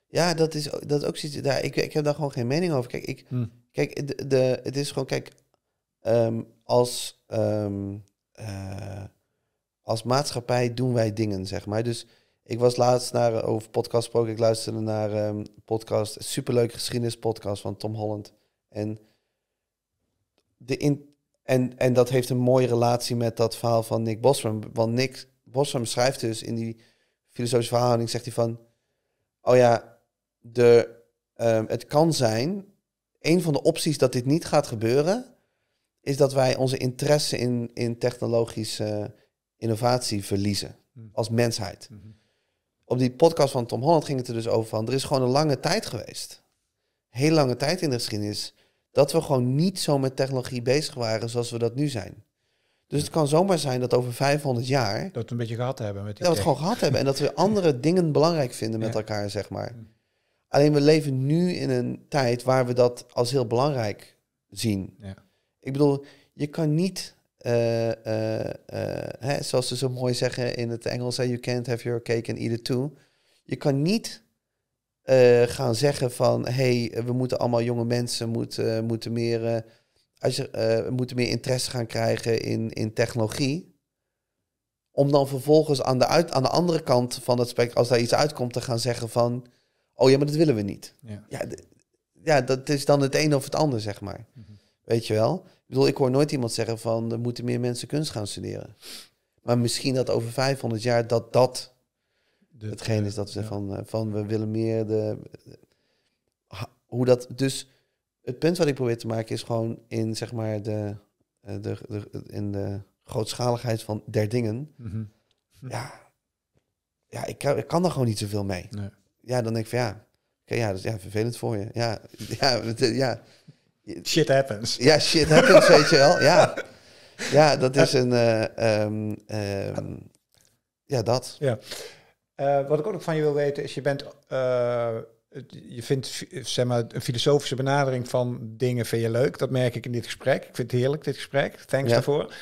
Ja, dat is, dat ook zoiets, daar, ik, ik heb daar gewoon geen mening over. Kijk, ik, hm. kijk de, het is gewoon, kijk, ehm, als... Ehm, als maatschappij doen wij dingen, zeg maar. Dus ik was laatst naar, eh, over podcast gesproken, ik luisterde naar een ehm, podcast, een superleuke geschiedenispodcast van Tom Holland. En, de in, en, en dat heeft een mooie relatie met dat verhaal van Nick Bostrom. Want Nick Bostrom schrijft dus in die filosofische verhouding, zegt hij van, oh ja, de, ehm, het kan zijn, een van de opties dat dit niet gaat gebeuren, is dat wij onze interesse in, in technologische innovatie verliezen mhm. als mensheid. Mhm. Op die podcast van Tom Holland ging het er dus over van, er is gewoon een lange tijd geweest, heel lange tijd in de geschiedenis, dat we gewoon niet zo met technologie bezig waren zoals we dat nu zijn. Dus het kan zomaar zijn dat over 500 jaar... Dat we een beetje gehad hebben. Met die dat we het gewoon gehad hebben en dat we andere dingen belangrijk vinden met elkaar, zeg maar. Mhm. Alleen we leven nu in een tijd waar we dat als heel belangrijk zien. Ja. Ik bedoel, je kan niet uh, hè, zoals ze zo mooi zeggen in het Engels, you can't have your cake and eat it too. Je kan niet gaan zeggen van, hey, we moeten allemaal jonge mensen moeten, moeten, meer, als je, moeten meer interesse gaan krijgen in, in technologie. Om dan vervolgens aan de, uit, aan de andere kant van het spectrum, als daar iets uitkomt, te gaan zeggen van, oh ja, maar dat willen we niet. Ja, ja, dat is dan het een of het ander, zeg maar. Mhm. Weet je wel? bedoel, ik hoor nooit iemand zeggen van er moeten meer mensen kunst gaan studeren. Maar misschien dat over 500 jaar dat dat hetgeen is dat we zeggen van, eh, van we willen meer de. Hoe dat. Dus het punt wat ik probeer te maken is gewoon in zeg maar de. Eh, de, de in de grootschaligheid van der dingen. Mhm. Ja. Ja, ik kan, ik kan daar gewoon niet zoveel mee. Nee. Ja, dan denk ik van ja. Oké, ja, dat is ja, vervelend voor je. Ja, ja, ja. Shit happens. Ja, shit happens, weet je wel. Ja, ja dat is een... Eh, ehm, ehm, ja, dat. Ja. Eh, wat ik ook nog van je wil weten is, je bent eh, je vindt zeg maar, een filosofische benadering van dingen vind je leuk. Dat merk ik in dit gesprek. Ik vind het heerlijk, dit gesprek. Thanks daarvoor.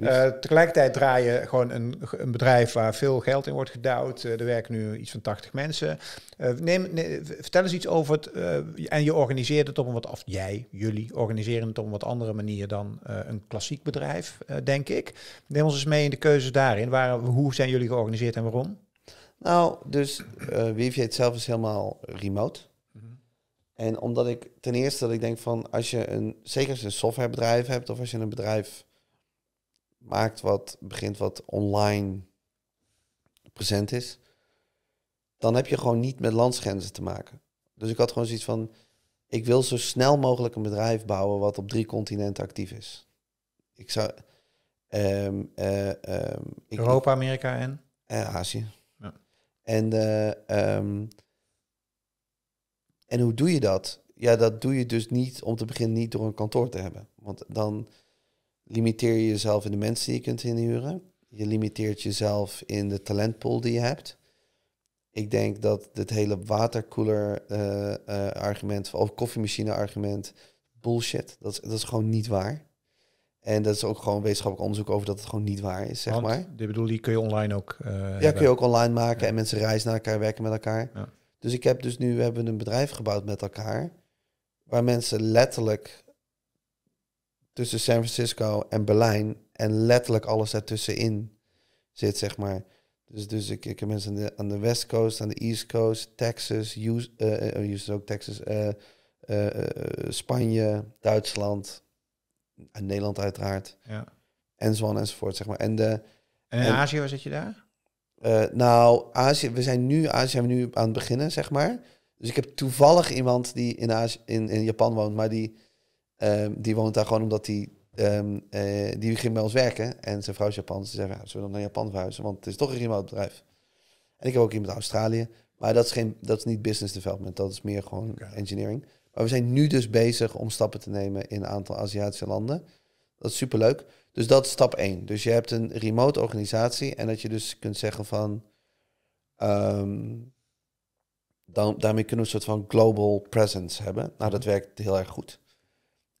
Eh, tegelijkertijd draai je gewoon een, een, bedrijf waar veel geld in wordt gedouwd. Eh, er werken nu iets van 80 mensen. Eh, neem, vertel eens iets over het. en je organiseert het op een wat af. Jij, jullie organiseren het op een wat andere manier dan een klassiek bedrijf, denk ik. Neem ons eens mee in de keuzes daarin. Waar, hoe zijn jullie georganiseerd en waarom? Nou, dus uh, het zelf is helemaal remote. Mhm. En omdat ik ten eerste dat ik denk van als je een, zeker als je een softwarebedrijf hebt of als je een bedrijf maakt wat begint wat online present is, dan heb je gewoon niet met landsgrenzen te maken. Dus ik had gewoon zoiets van, ik wil zo snel mogelijk een bedrijf bouwen wat op drie continenten actief is. Ik zou, ehm, eh, ehm, Europa, Amerika en? Uh, Azië. En, eh, ehm, en hoe doe je dat? Ja, dat doe je dus niet om te beginnen niet door een kantoor te hebben. Want dan limiteer je jezelf in de mensen die je kunt inhuren. Je limiteert jezelf in de talentpool die je hebt. Ik denk dat dit hele waterkoeler-argument eh, eh, of koffiemachine-argument bullshit, dat is, dat is gewoon niet waar. En dat is ook gewoon wetenschappelijk onderzoek over dat het gewoon niet waar is, zeg Want, maar. Dit bedoel, die kun je online ook. Uh, ja, kun je ook online maken en mensen reizen naar elkaar, werken met elkaar. Ja. Dus ik heb dus nu we hebben een bedrijf gebouwd met elkaar, waar mensen letterlijk tussen San Francisco en Berlijn en letterlijk alles ertussenin zit, zeg maar. Dus, dus ik, ik heb mensen aan de, West Coast, aan de East Coast, Texas, Houston, eh, eh, ook Texas, Spanje, Duitsland, Nederland uiteraard. Ja. En zo enzovoort, zeg maar. En, de, en in Azië, waar zit je daar? Eh, nou, Azië, we zijn nu, Azië zijn we nu aan het beginnen, zeg maar. Dus ik heb toevallig iemand die in, Azië, in, in Japan woont, maar die, ehm, die woont daar gewoon omdat die, um, die ging bij ons werken. En zijn vrouw is Japans. Ze zeggen ja, ah, zullen we dan naar Japan verhuizen? Want het is toch een remote bedrijf. En ik heb ook iemand uit Australië. Maar dat is, geen, dat is niet business development, dat is meer gewoon engineering. Maar we zijn nu dus bezig om stappen te nemen in een aantal Aziatische landen. Dat is superleuk. Dus dat is stap 1. Dus je hebt een remote organisatie en dat je dus kunt zeggen van... Ehm, dan, daarmee kunnen we een soort van global presence hebben. Nou, dat mhm. werkt heel erg goed.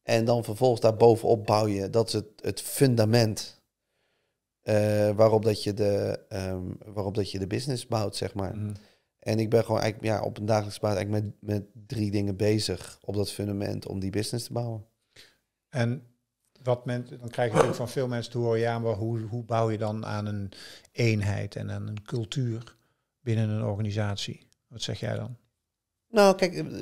En dan vervolgens daarbovenop bouw je, dat is het, het fundament eh, waarop, dat je de, ehm, waarop dat je de business bouwt, zeg maar. Mhm. En ik ben gewoon eigenlijk ja, op een dagelijks basis eigenlijk met, met drie dingen bezig op dat fundament om die business te bouwen. En wat men, dan krijg ik natuurlijk van veel mensen te horen, ja, maar hoe, hoe bouw je dan aan een eenheid en aan een cultuur binnen een organisatie? Wat zeg jij dan? Nou, kijk, eh,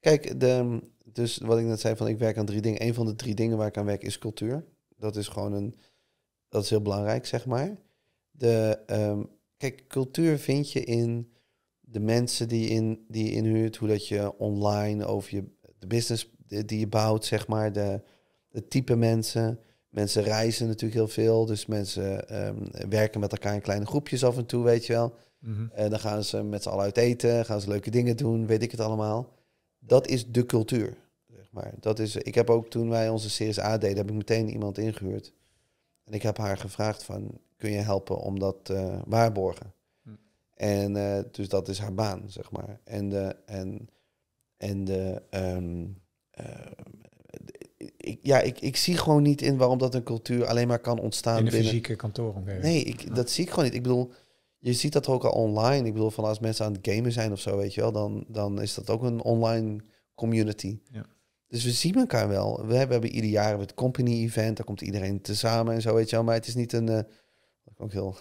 kijk de, dus wat ik net zei, van ik werk aan drie dingen. Een van de drie dingen waar ik aan werk is cultuur. Dat is gewoon een, dat is heel belangrijk, zeg maar. De, ehm, kijk, cultuur vind je in de mensen die, in, die inhuurt, hoe dat je online over je de business die je bouwt, zeg maar, de, de type mensen. Mensen reizen natuurlijk heel veel, dus mensen ehm, werken met elkaar in kleine groepjes af en toe, weet je wel. Mhm. En eh, dan gaan ze met z'n allen uit eten, gaan ze leuke dingen doen, weet ik het allemaal. Dat is de cultuur, zeg maar. Dat is, ik heb ook toen wij onze Series A deden, heb ik meteen iemand ingehuurd. En ik heb haar gevraagd van, kun je helpen om dat eh, waarborgen? En eh, dus dat is haar baan, zeg maar. En, de, en, en de, ehm, eh, ik, ja, ik, ik zie gewoon niet in waarom dat een cultuur alleen maar kan ontstaan. In de binnen... fysieke kantooromgeving. Nee, ik, dat zie ik gewoon niet. Ik bedoel, je ziet dat ook al online. Ik bedoel, van als mensen aan het gamen zijn of zo, weet je wel, dan, dan is dat ook een online community. Ja. Dus we zien elkaar wel. We hebben, we hebben ieder jaar het company event, daar komt iedereen tezamen en zo, weet je wel. Maar het is niet een, uh, ook heel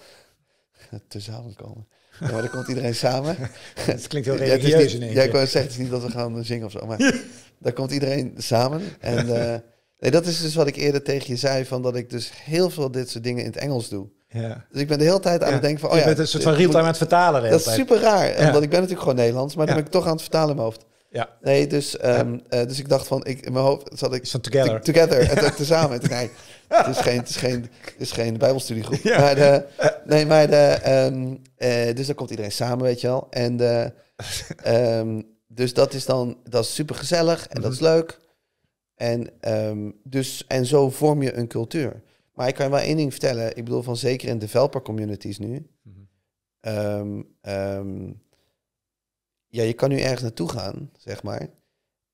tezamen komen. Maar dan komt iedereen samen. Het klinkt heel religieus in één Jij zeggen, het niet dat we gaan zingen of zo, maar daar komt iedereen samen. En eh, nee, dat is dus wat ik eerder tegen je zei, van dat ik dus heel veel dit soort dingen in het Engels doe. Ja. Dus ik ben de hele tijd aan het denken van... Oh ja, je bent een soort van real aan het vertalen. Dat is super raar, ja. want ik ben natuurlijk gewoon Nederlands, maar dan ben ik toch aan het vertalen in mijn hoofd. Ja. Nee, dus, ehm, eh, dus ik dacht van, ik, in mijn hoofd zat ik... together. Together, en tezamen. nee, het is geen, het is geen, het is geen bijbelstudiegroep. Maar de, eh, nee, maar de, eh, ehm, dus dan komt iedereen samen, weet je wel. En ehm, dus dat is dan, dat is super gezellig en dat is mhm. leuk. En, dus, en zo vorm je een cultuur. Maar ik kan je wel één ding vertellen. Ik bedoel, van zeker in developer communities nu... Mm ja, je kan nu ergens naartoe gaan, zeg maar.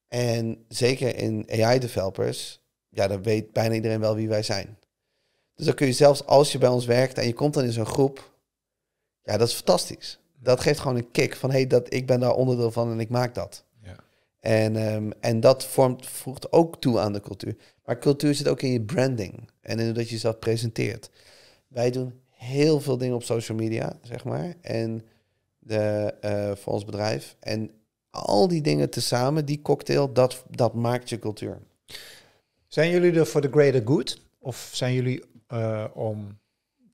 En zeker in AI-developers, ja, dan weet bijna iedereen wel wie wij zijn. Dus dan kun je zelfs als je bij ons werkt en je komt dan in zo'n groep, ja, dat is fantastisch. Dat geeft gewoon een kick van, hé, hey, dat, ik ben daar onderdeel van en ik maak dat. Ja. En, ehm, en dat vormt, voegt ook toe aan de cultuur. Maar cultuur zit ook in je branding en in dat je jezelf presenteert. Wij doen heel veel dingen op social media, zeg maar. En de, eh, voor ons bedrijf. En al die dingen tezamen, die cocktail, dat, dat maakt je cultuur. Zijn jullie er voor de greater good? Of zijn jullie eh, om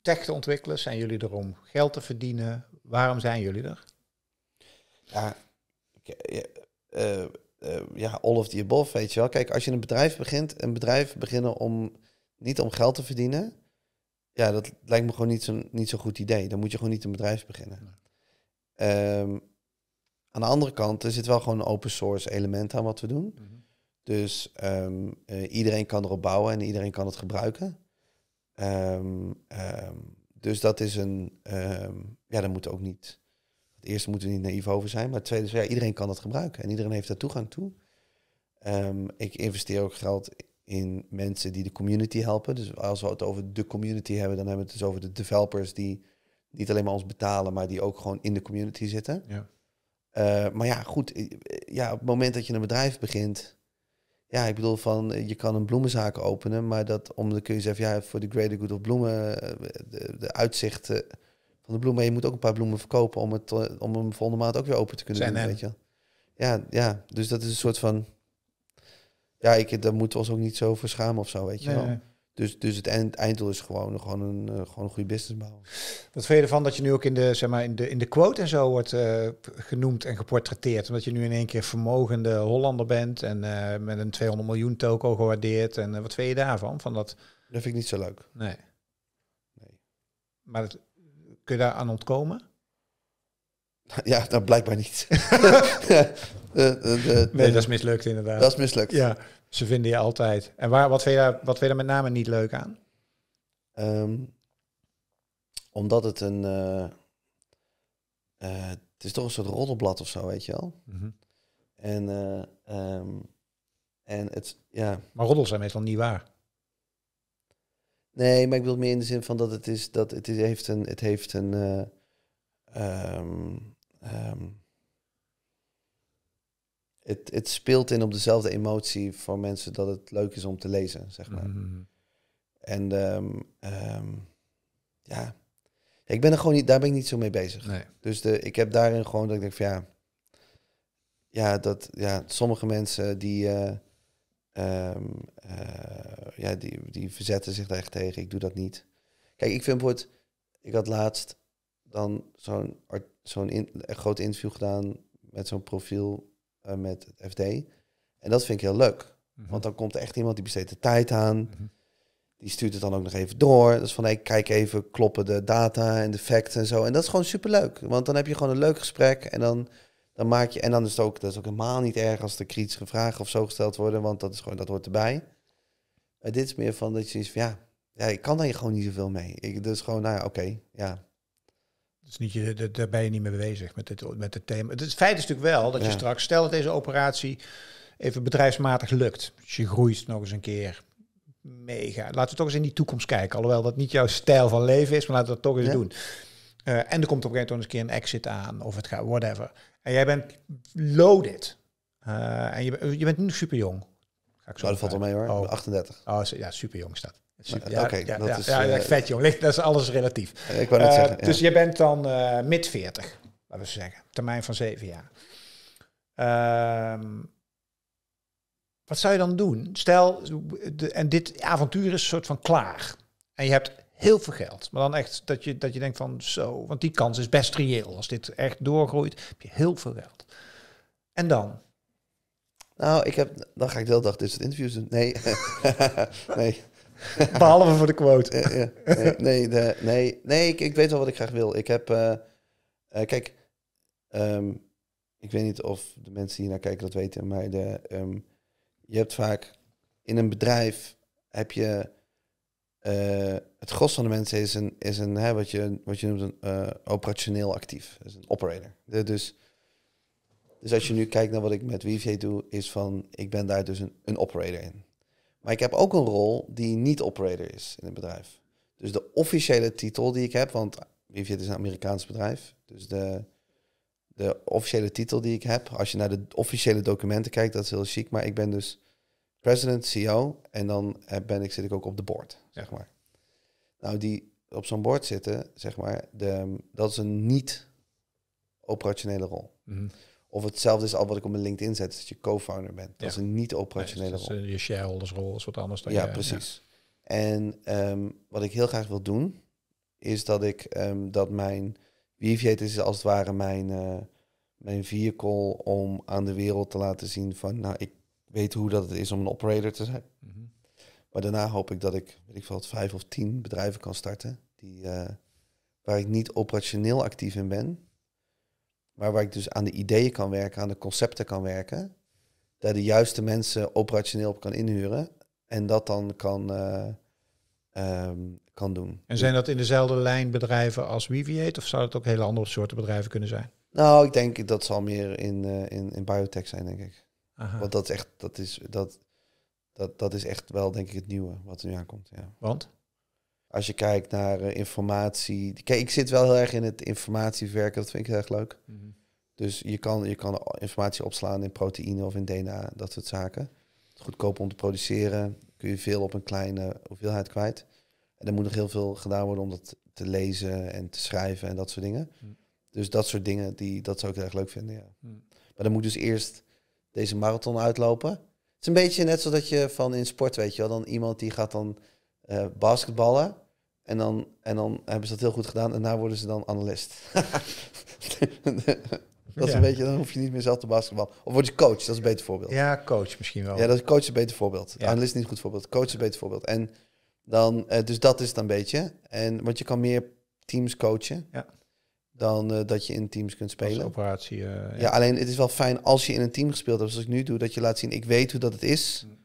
tech te ontwikkelen? Zijn jullie er om geld te verdienen? Waarom zijn jullie er? Ja, uh, ja, all of the above, weet je wel. Kijk, als je een bedrijf begint, een bedrijf beginnen om niet om geld te verdienen, ja, dat lijkt me gewoon niet zo'n niet zo goed idee. Dan moet je gewoon niet een bedrijf beginnen. Ehm, aan de andere kant, er zit wel gewoon een open source element aan wat we doen. Mhm. Dus ehm, eh, iedereen kan erop bouwen en iedereen kan het gebruiken. Ehm, dus dat is een, ja, dat moet ook niet. Het eerste moeten we niet naïef over zijn, maar het tweede is, ja, iedereen kan het gebruiken en iedereen heeft daar toegang toe. ik investeer ook geld in mensen die de community helpen. Dus als we het over de community hebben, dan hebben we het dus over de developers die niet alleen maar ons betalen, maar die ook gewoon in de community zitten. Ja. Eh, maar ja, goed, eh, ja, op het moment dat je een bedrijf begint, ja, ik bedoel van, eh, je kan een bloemenzaak openen, maar dat om de kun je zeggen, ja, voor de greater good of bloemen, de, de uitzichten van de bloemen, je moet ook een paar bloemen verkopen om het om hem volgende maand ook weer open te kunnen Zijn doen, weet je. Ja, ja, dus dat is een soort van, ja, ik, daar moeten we ons ook niet zo voor schamen of zo, weet je wel. Dus, dus het eind, einddoel is gewoon, gewoon, een, eh, gewoon een goede business bouwen. Wat vind je ervan dat je nu ook in de, zeg maar, in de, in de quote en zo wordt eh, genoemd en geportretteerd? Omdat je nu in één keer vermogende Hollander bent en eh, met een 200 miljoen toko gewaardeerd. En wat vind je daarvan? Van dat... dat vind ik niet zo leuk. Nee. nee. Maar kun je daar aan ontkomen? Ja, dat blijkbaar niet. nee, dat is mislukt inderdaad. Dat is mislukt. Ja. Ze vinden je altijd. En waar, wat, vind je daar, wat vind met name niet leuk aan? Ehm, omdat het een... Eh, eh, het is toch een soort roddelblad of zo, weet je wel? Mhm. En... Eh, ehm, en het, ja. Maar roddels zijn meestal niet waar. Nee, maar ik bedoel meer in de zin van dat het is dat het heeft een het heeft een ehm, het, het speelt in op dezelfde emotie voor mensen dat het leuk is om te lezen, zeg maar. Mhm. En ehm, ehm, ja, ik ben er gewoon niet, daar ben ik niet zo mee bezig. Dus de, ik heb daarin gewoon dat ik denk van ja, ja, dat, ja sommige mensen die, eh, ehm, eh, ja, die, die verzetten zich daar echt tegen. Ik doe dat niet. Kijk, ik vind bijvoorbeeld, ik had laatst dan zo'n zo'n groot interview gedaan met zo'n profiel eh, met het FD. En dat vind ik heel leuk. Mhm. Want dan komt er echt iemand die besteedt de tijd aan. Mhm. Die stuurt het dan ook nog even door. Dat is van, hey, kijk even, kloppen de data en de facts en zo. En dat is gewoon superleuk. Want dan heb je gewoon een leuk gesprek. En dan, dan maak je... En dan is het ook, dat is ook helemaal niet erg als er kritische vragen of zo gesteld worden. Want dat, is gewoon, dat hoort erbij. Maar dit is meer van dat je iets van, ja, ja, ik kan daar gewoon niet zoveel mee. Ik, dus gewoon, nou ja, oké, ja is niet, je, daar ben je niet mee bezig met het, met het thema. Het feit is natuurlijk wel dat je straks, stel dat deze operatie even bedrijfsmatig lukt. Dus je groeit nog eens een keer mega. Laten we toch eens in die toekomst kijken. Alhoewel dat niet jouw stijl van leven is, maar laten we dat toch eens doen. Eh, en er komt op een gegeven moment eens een keer een exit aan of het gaat, whatever. En jij bent loaded. Eh, en je, je bent nu super jong. Ga ik zo nou, dat valt wel mee hoor, 38. Oh, oh ja, super jong staat. Eh, ja, ja, dat is... Eh, vet jong, dat is alles relatief. Eh, ik wou net zeggen, Dus je bent dan mid 40, laten we zeggen. Termijn van zeven jaar. Ehm, wat zou je dan doen? Stel, de, en dit avontuur is soort van klaar. En je hebt heel veel geld. Maar dan echt dat je, dat je denkt van zo, want die kans is best reëel. Als dit echt doorgroeit, heb je heel veel geld. En dan? Nou, ik heb, dan ga ik de hele dag dit soort interviews doen. Nee, nee. Behalve voor de quote. ja, Nee, nee, nee, nee ik, ik, weet wel wat ik graag wil. Ik heb, eh, eh, kijk, ehm, ik weet niet of de mensen hier naar kijken dat weten, maar de, ehm, je hebt vaak in een bedrijf heb je eh, het gros van de mensen is een, is een hè, wat, je, wat je noemt een operationeel actief. is een operator. dus, dus als je nu kijkt naar wat ik met WeVA doe, is van ik ben daar dus een, een operator in. Maar ik heb ook een rol die niet operator is in het bedrijf. Dus de officiële titel die ik heb, want Vivid is een Amerikaans bedrijf. Dus de, de officiële titel die ik heb, als je naar de officiële documenten kijkt, dat is heel chic. Maar ik ben dus president, CEO en dan ben ik, zit ik ook op de board, zeg maar. Nou, die op zo'n board zitten, zeg maar, de, dat is een niet-operationele rol. Mm of hetzelfde is al wat ik op mijn LinkedIn zet, dat je co-founder bent. Dat is een niet-operationele rol. Eh, je shareholdersrol is wat anders dan ja, je... Ja, precies. En ehm, wat ik heel graag wil doen, is dat ik um, dat mijn... Weaviate is als het ware mijn, uh, mijn vehicle om aan de wereld te laten zien van... Nou, ik weet hoe dat het is om een operator te zijn. Mhm. Maar daarna hoop ik dat ik, weet ik veel, vijf of tien bedrijven kan starten... Die, eh, waar ik niet operationeel actief in ben maar waar ik dus aan de ideeën kan werken, aan de concepten kan werken. Daar de juiste mensen operationeel op kan inhuren. En dat dan kan, eh, ehm, kan doen. En zijn dat in dezelfde lijn bedrijven als Viviate Of zou het ook hele andere soorten bedrijven kunnen zijn? Nou, ik denk dat zal meer in, eh, in, in biotech zijn, denk ik. Aha. Want dat is echt, dat is, dat, dat, dat is echt wel, denk ik, het nieuwe wat er nu aankomt. Ja. Want? Als je kijkt naar eh, informatie. Kijk, ik zit wel heel erg in het informatieverwerken. Dat vind ik heel erg leuk. Mhm. Dus je kan, je kan informatie opslaan in proteïne of in DNA, dat soort zaken. Goedkoop om te produceren. Kun je veel op een kleine hoeveelheid kwijt. En er moet nog heel veel gedaan worden om dat te lezen en te schrijven en dat soort dingen. Mhm. Dus dat soort dingen, die, dat zou ik heel erg leuk vinden. Ja. Mhm. Maar dan moet dus eerst deze marathon uitlopen. Het is een beetje net zoals dat je van in sport, weet je wel, dan iemand die gaat dan eh, basketballen. En dan, en dan hebben ze dat heel goed gedaan. En daar worden ze dan analist. dat is een beetje, dan hoef je niet meer zelf te basketballen. Of word je coach, dat is een beter voorbeeld. Ja, coach misschien wel. Ja, dat is coach is een beter voorbeeld. Analist is niet een goed voorbeeld. Coach is een beter voorbeeld. En dan, eh, dus dat is het een beetje. En, want je kan meer teams coachen. Ja dan eh, dat je in teams kunt spelen. operatie. ja. alleen het is wel fijn als je in een team gespeeld hebt, zoals ik nu doe, dat je laat zien, ik weet hoe dat het is mm.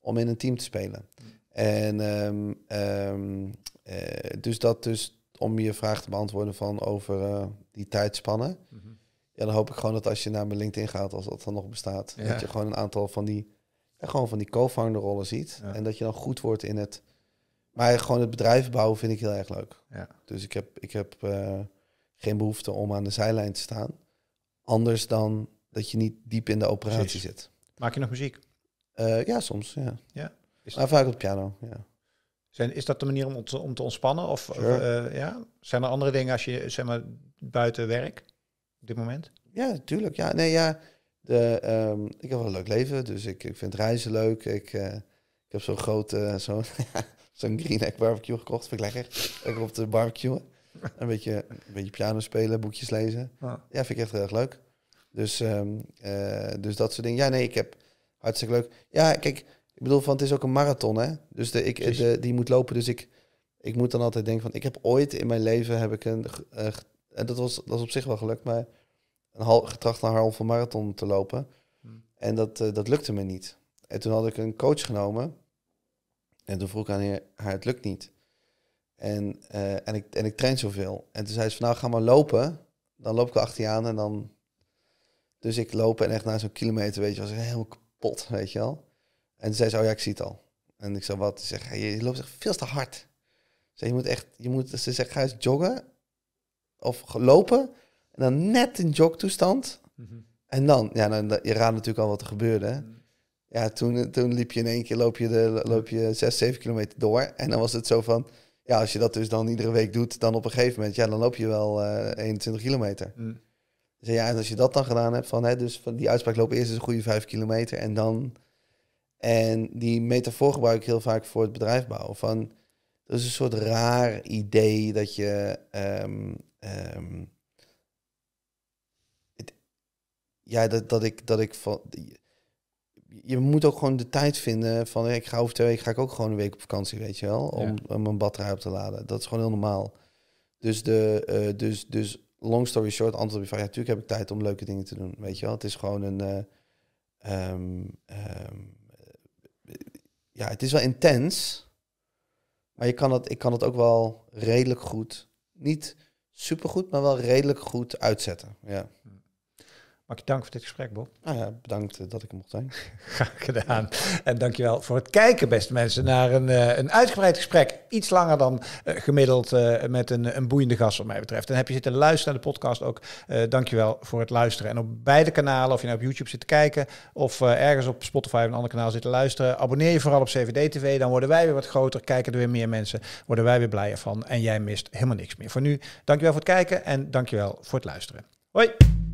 om in een team te spelen. Mm. En ehm, ehm, eh, dus dat dus om je vraag te beantwoorden van over eh, die tijdspannen. Mm Ja, dan hoop ik gewoon dat als je naar mijn LinkedIn gaat, als dat dan nog bestaat, dat je gewoon een aantal van die, gewoon van die co-founder rollen ziet. En dat je dan goed wordt in het. Maar gewoon het bedrijf bouwen vind ik heel erg leuk. Dus ik heb, ik heb eh, geen behoefte om aan de zijlijn te staan. Anders dan dat je niet diep in de operatie zit. Maak je nog muziek? ja, soms. Ja. ja. Is maar vaak op piano, ja. Zijn, is dat de manier om, om te ontspannen? Of, eh, ja? zijn er andere dingen als je zeg maar, buiten werk op dit moment? Ja, natuurlijk. Ja, nee, ja, de, ehm, ik heb wel een leuk leven, dus ik, ik vind reizen leuk. Ik, eh, ik heb zo'n grote, uh, zo'n zo'n green barbecue gekocht, vind ik lekker. lekker op de barbecue. Een beetje, een beetje piano spelen, boekjes lezen. Ja, vind ik echt heel erg leuk. Dus, ehm, dus dat soort dingen. Ja, nee, ik heb hartstikke leuk. Ja, kijk, ik bedoel, van het is ook een marathon, hè? Dus de, ik, de, die moet lopen. Dus ik, ik moet dan altijd denken van, ik heb ooit in mijn leven heb ik een, eh, eh, en dat was, dat was op zich wel gelukt, maar een half, getracht een halve marathon te lopen. Hmm. En dat, eh, dat lukte me niet. En toen had ik een coach genomen. En toen vroeg ik aan haar, het lukt niet. En, en, ik, en ik train zoveel. En toen zei ze van, nou ga maar lopen. Dan loop ik achter je aan en dan... Dus ik loop en echt na zo'n kilometer, weet je, was ik helemaal kapot, weet je wel en zei ze, oh ja, ik zie het al. En ik zei, wat? Ze zegt, je loopt echt veel te hard. Ze je moet echt, je moet, ze zegt, ga eens joggen of lopen. En dan net in jogtoestand. Mhm. En dan, ja, nou, dan, je raadt natuurlijk al wat er gebeurde. Mhm. Ja, toen, toen liep je in één keer, loop je, de, loop je zes, zeven kilometer door. En dan was het zo van, ja, als je dat dus dan iedere week doet, dan op een gegeven moment, ja, dan loop je wel uh, eh, 21 kilometer. Mm. zei, dus ja, en als je dat dan gedaan hebt, van, hè, dus van die uitspraak lopen eerst eens een goede vijf kilometer en dan en die metafoor gebruik ik heel vaak voor het bedrijf bouwen. Van, dat is een soort raar idee dat je... Um, ja, dat, dat ik, dat ik van... Je moet ook gewoon de tijd vinden van... Ik ga over twee weken ga ik ook gewoon een week op vakantie, weet je wel. Om, om mijn batterij op te laden. Dat is gewoon heel normaal. Dus, de, eh, dus, dus long story short, antwoord op je van, Ja, natuurlijk heb ik tijd om leuke dingen te doen, weet je wel. Het is gewoon een... Eh, ehm, ja, het is wel intens. Maar je kan het, ik kan het ook wel redelijk goed. Niet supergoed, maar wel redelijk goed uitzetten. Ja. Mag ik voor dit gesprek, Bob? Nou bedankt eh, dat ik hem mocht zijn. Graag gedaan. En dankjewel voor het kijken, beste mensen, naar een, eh, een uitgebreid gesprek. Iets langer dan eh, gemiddeld met een, een boeiende gast, wat mij betreft. En heb je zitten luisteren naar de podcast ook, dankjewel voor het luisteren. En op beide kanalen, of je nou op YouTube zit te kijken of ergens op Spotify of een ander kanaal zit te luisteren, abonneer je vooral op CVD TV. Dan worden wij weer wat groter, kijken er weer meer mensen, worden wij weer blijer van. En jij mist helemaal niks meer. Voor nu, dankjewel voor het kijken en dankjewel voor het luisteren. Hoi!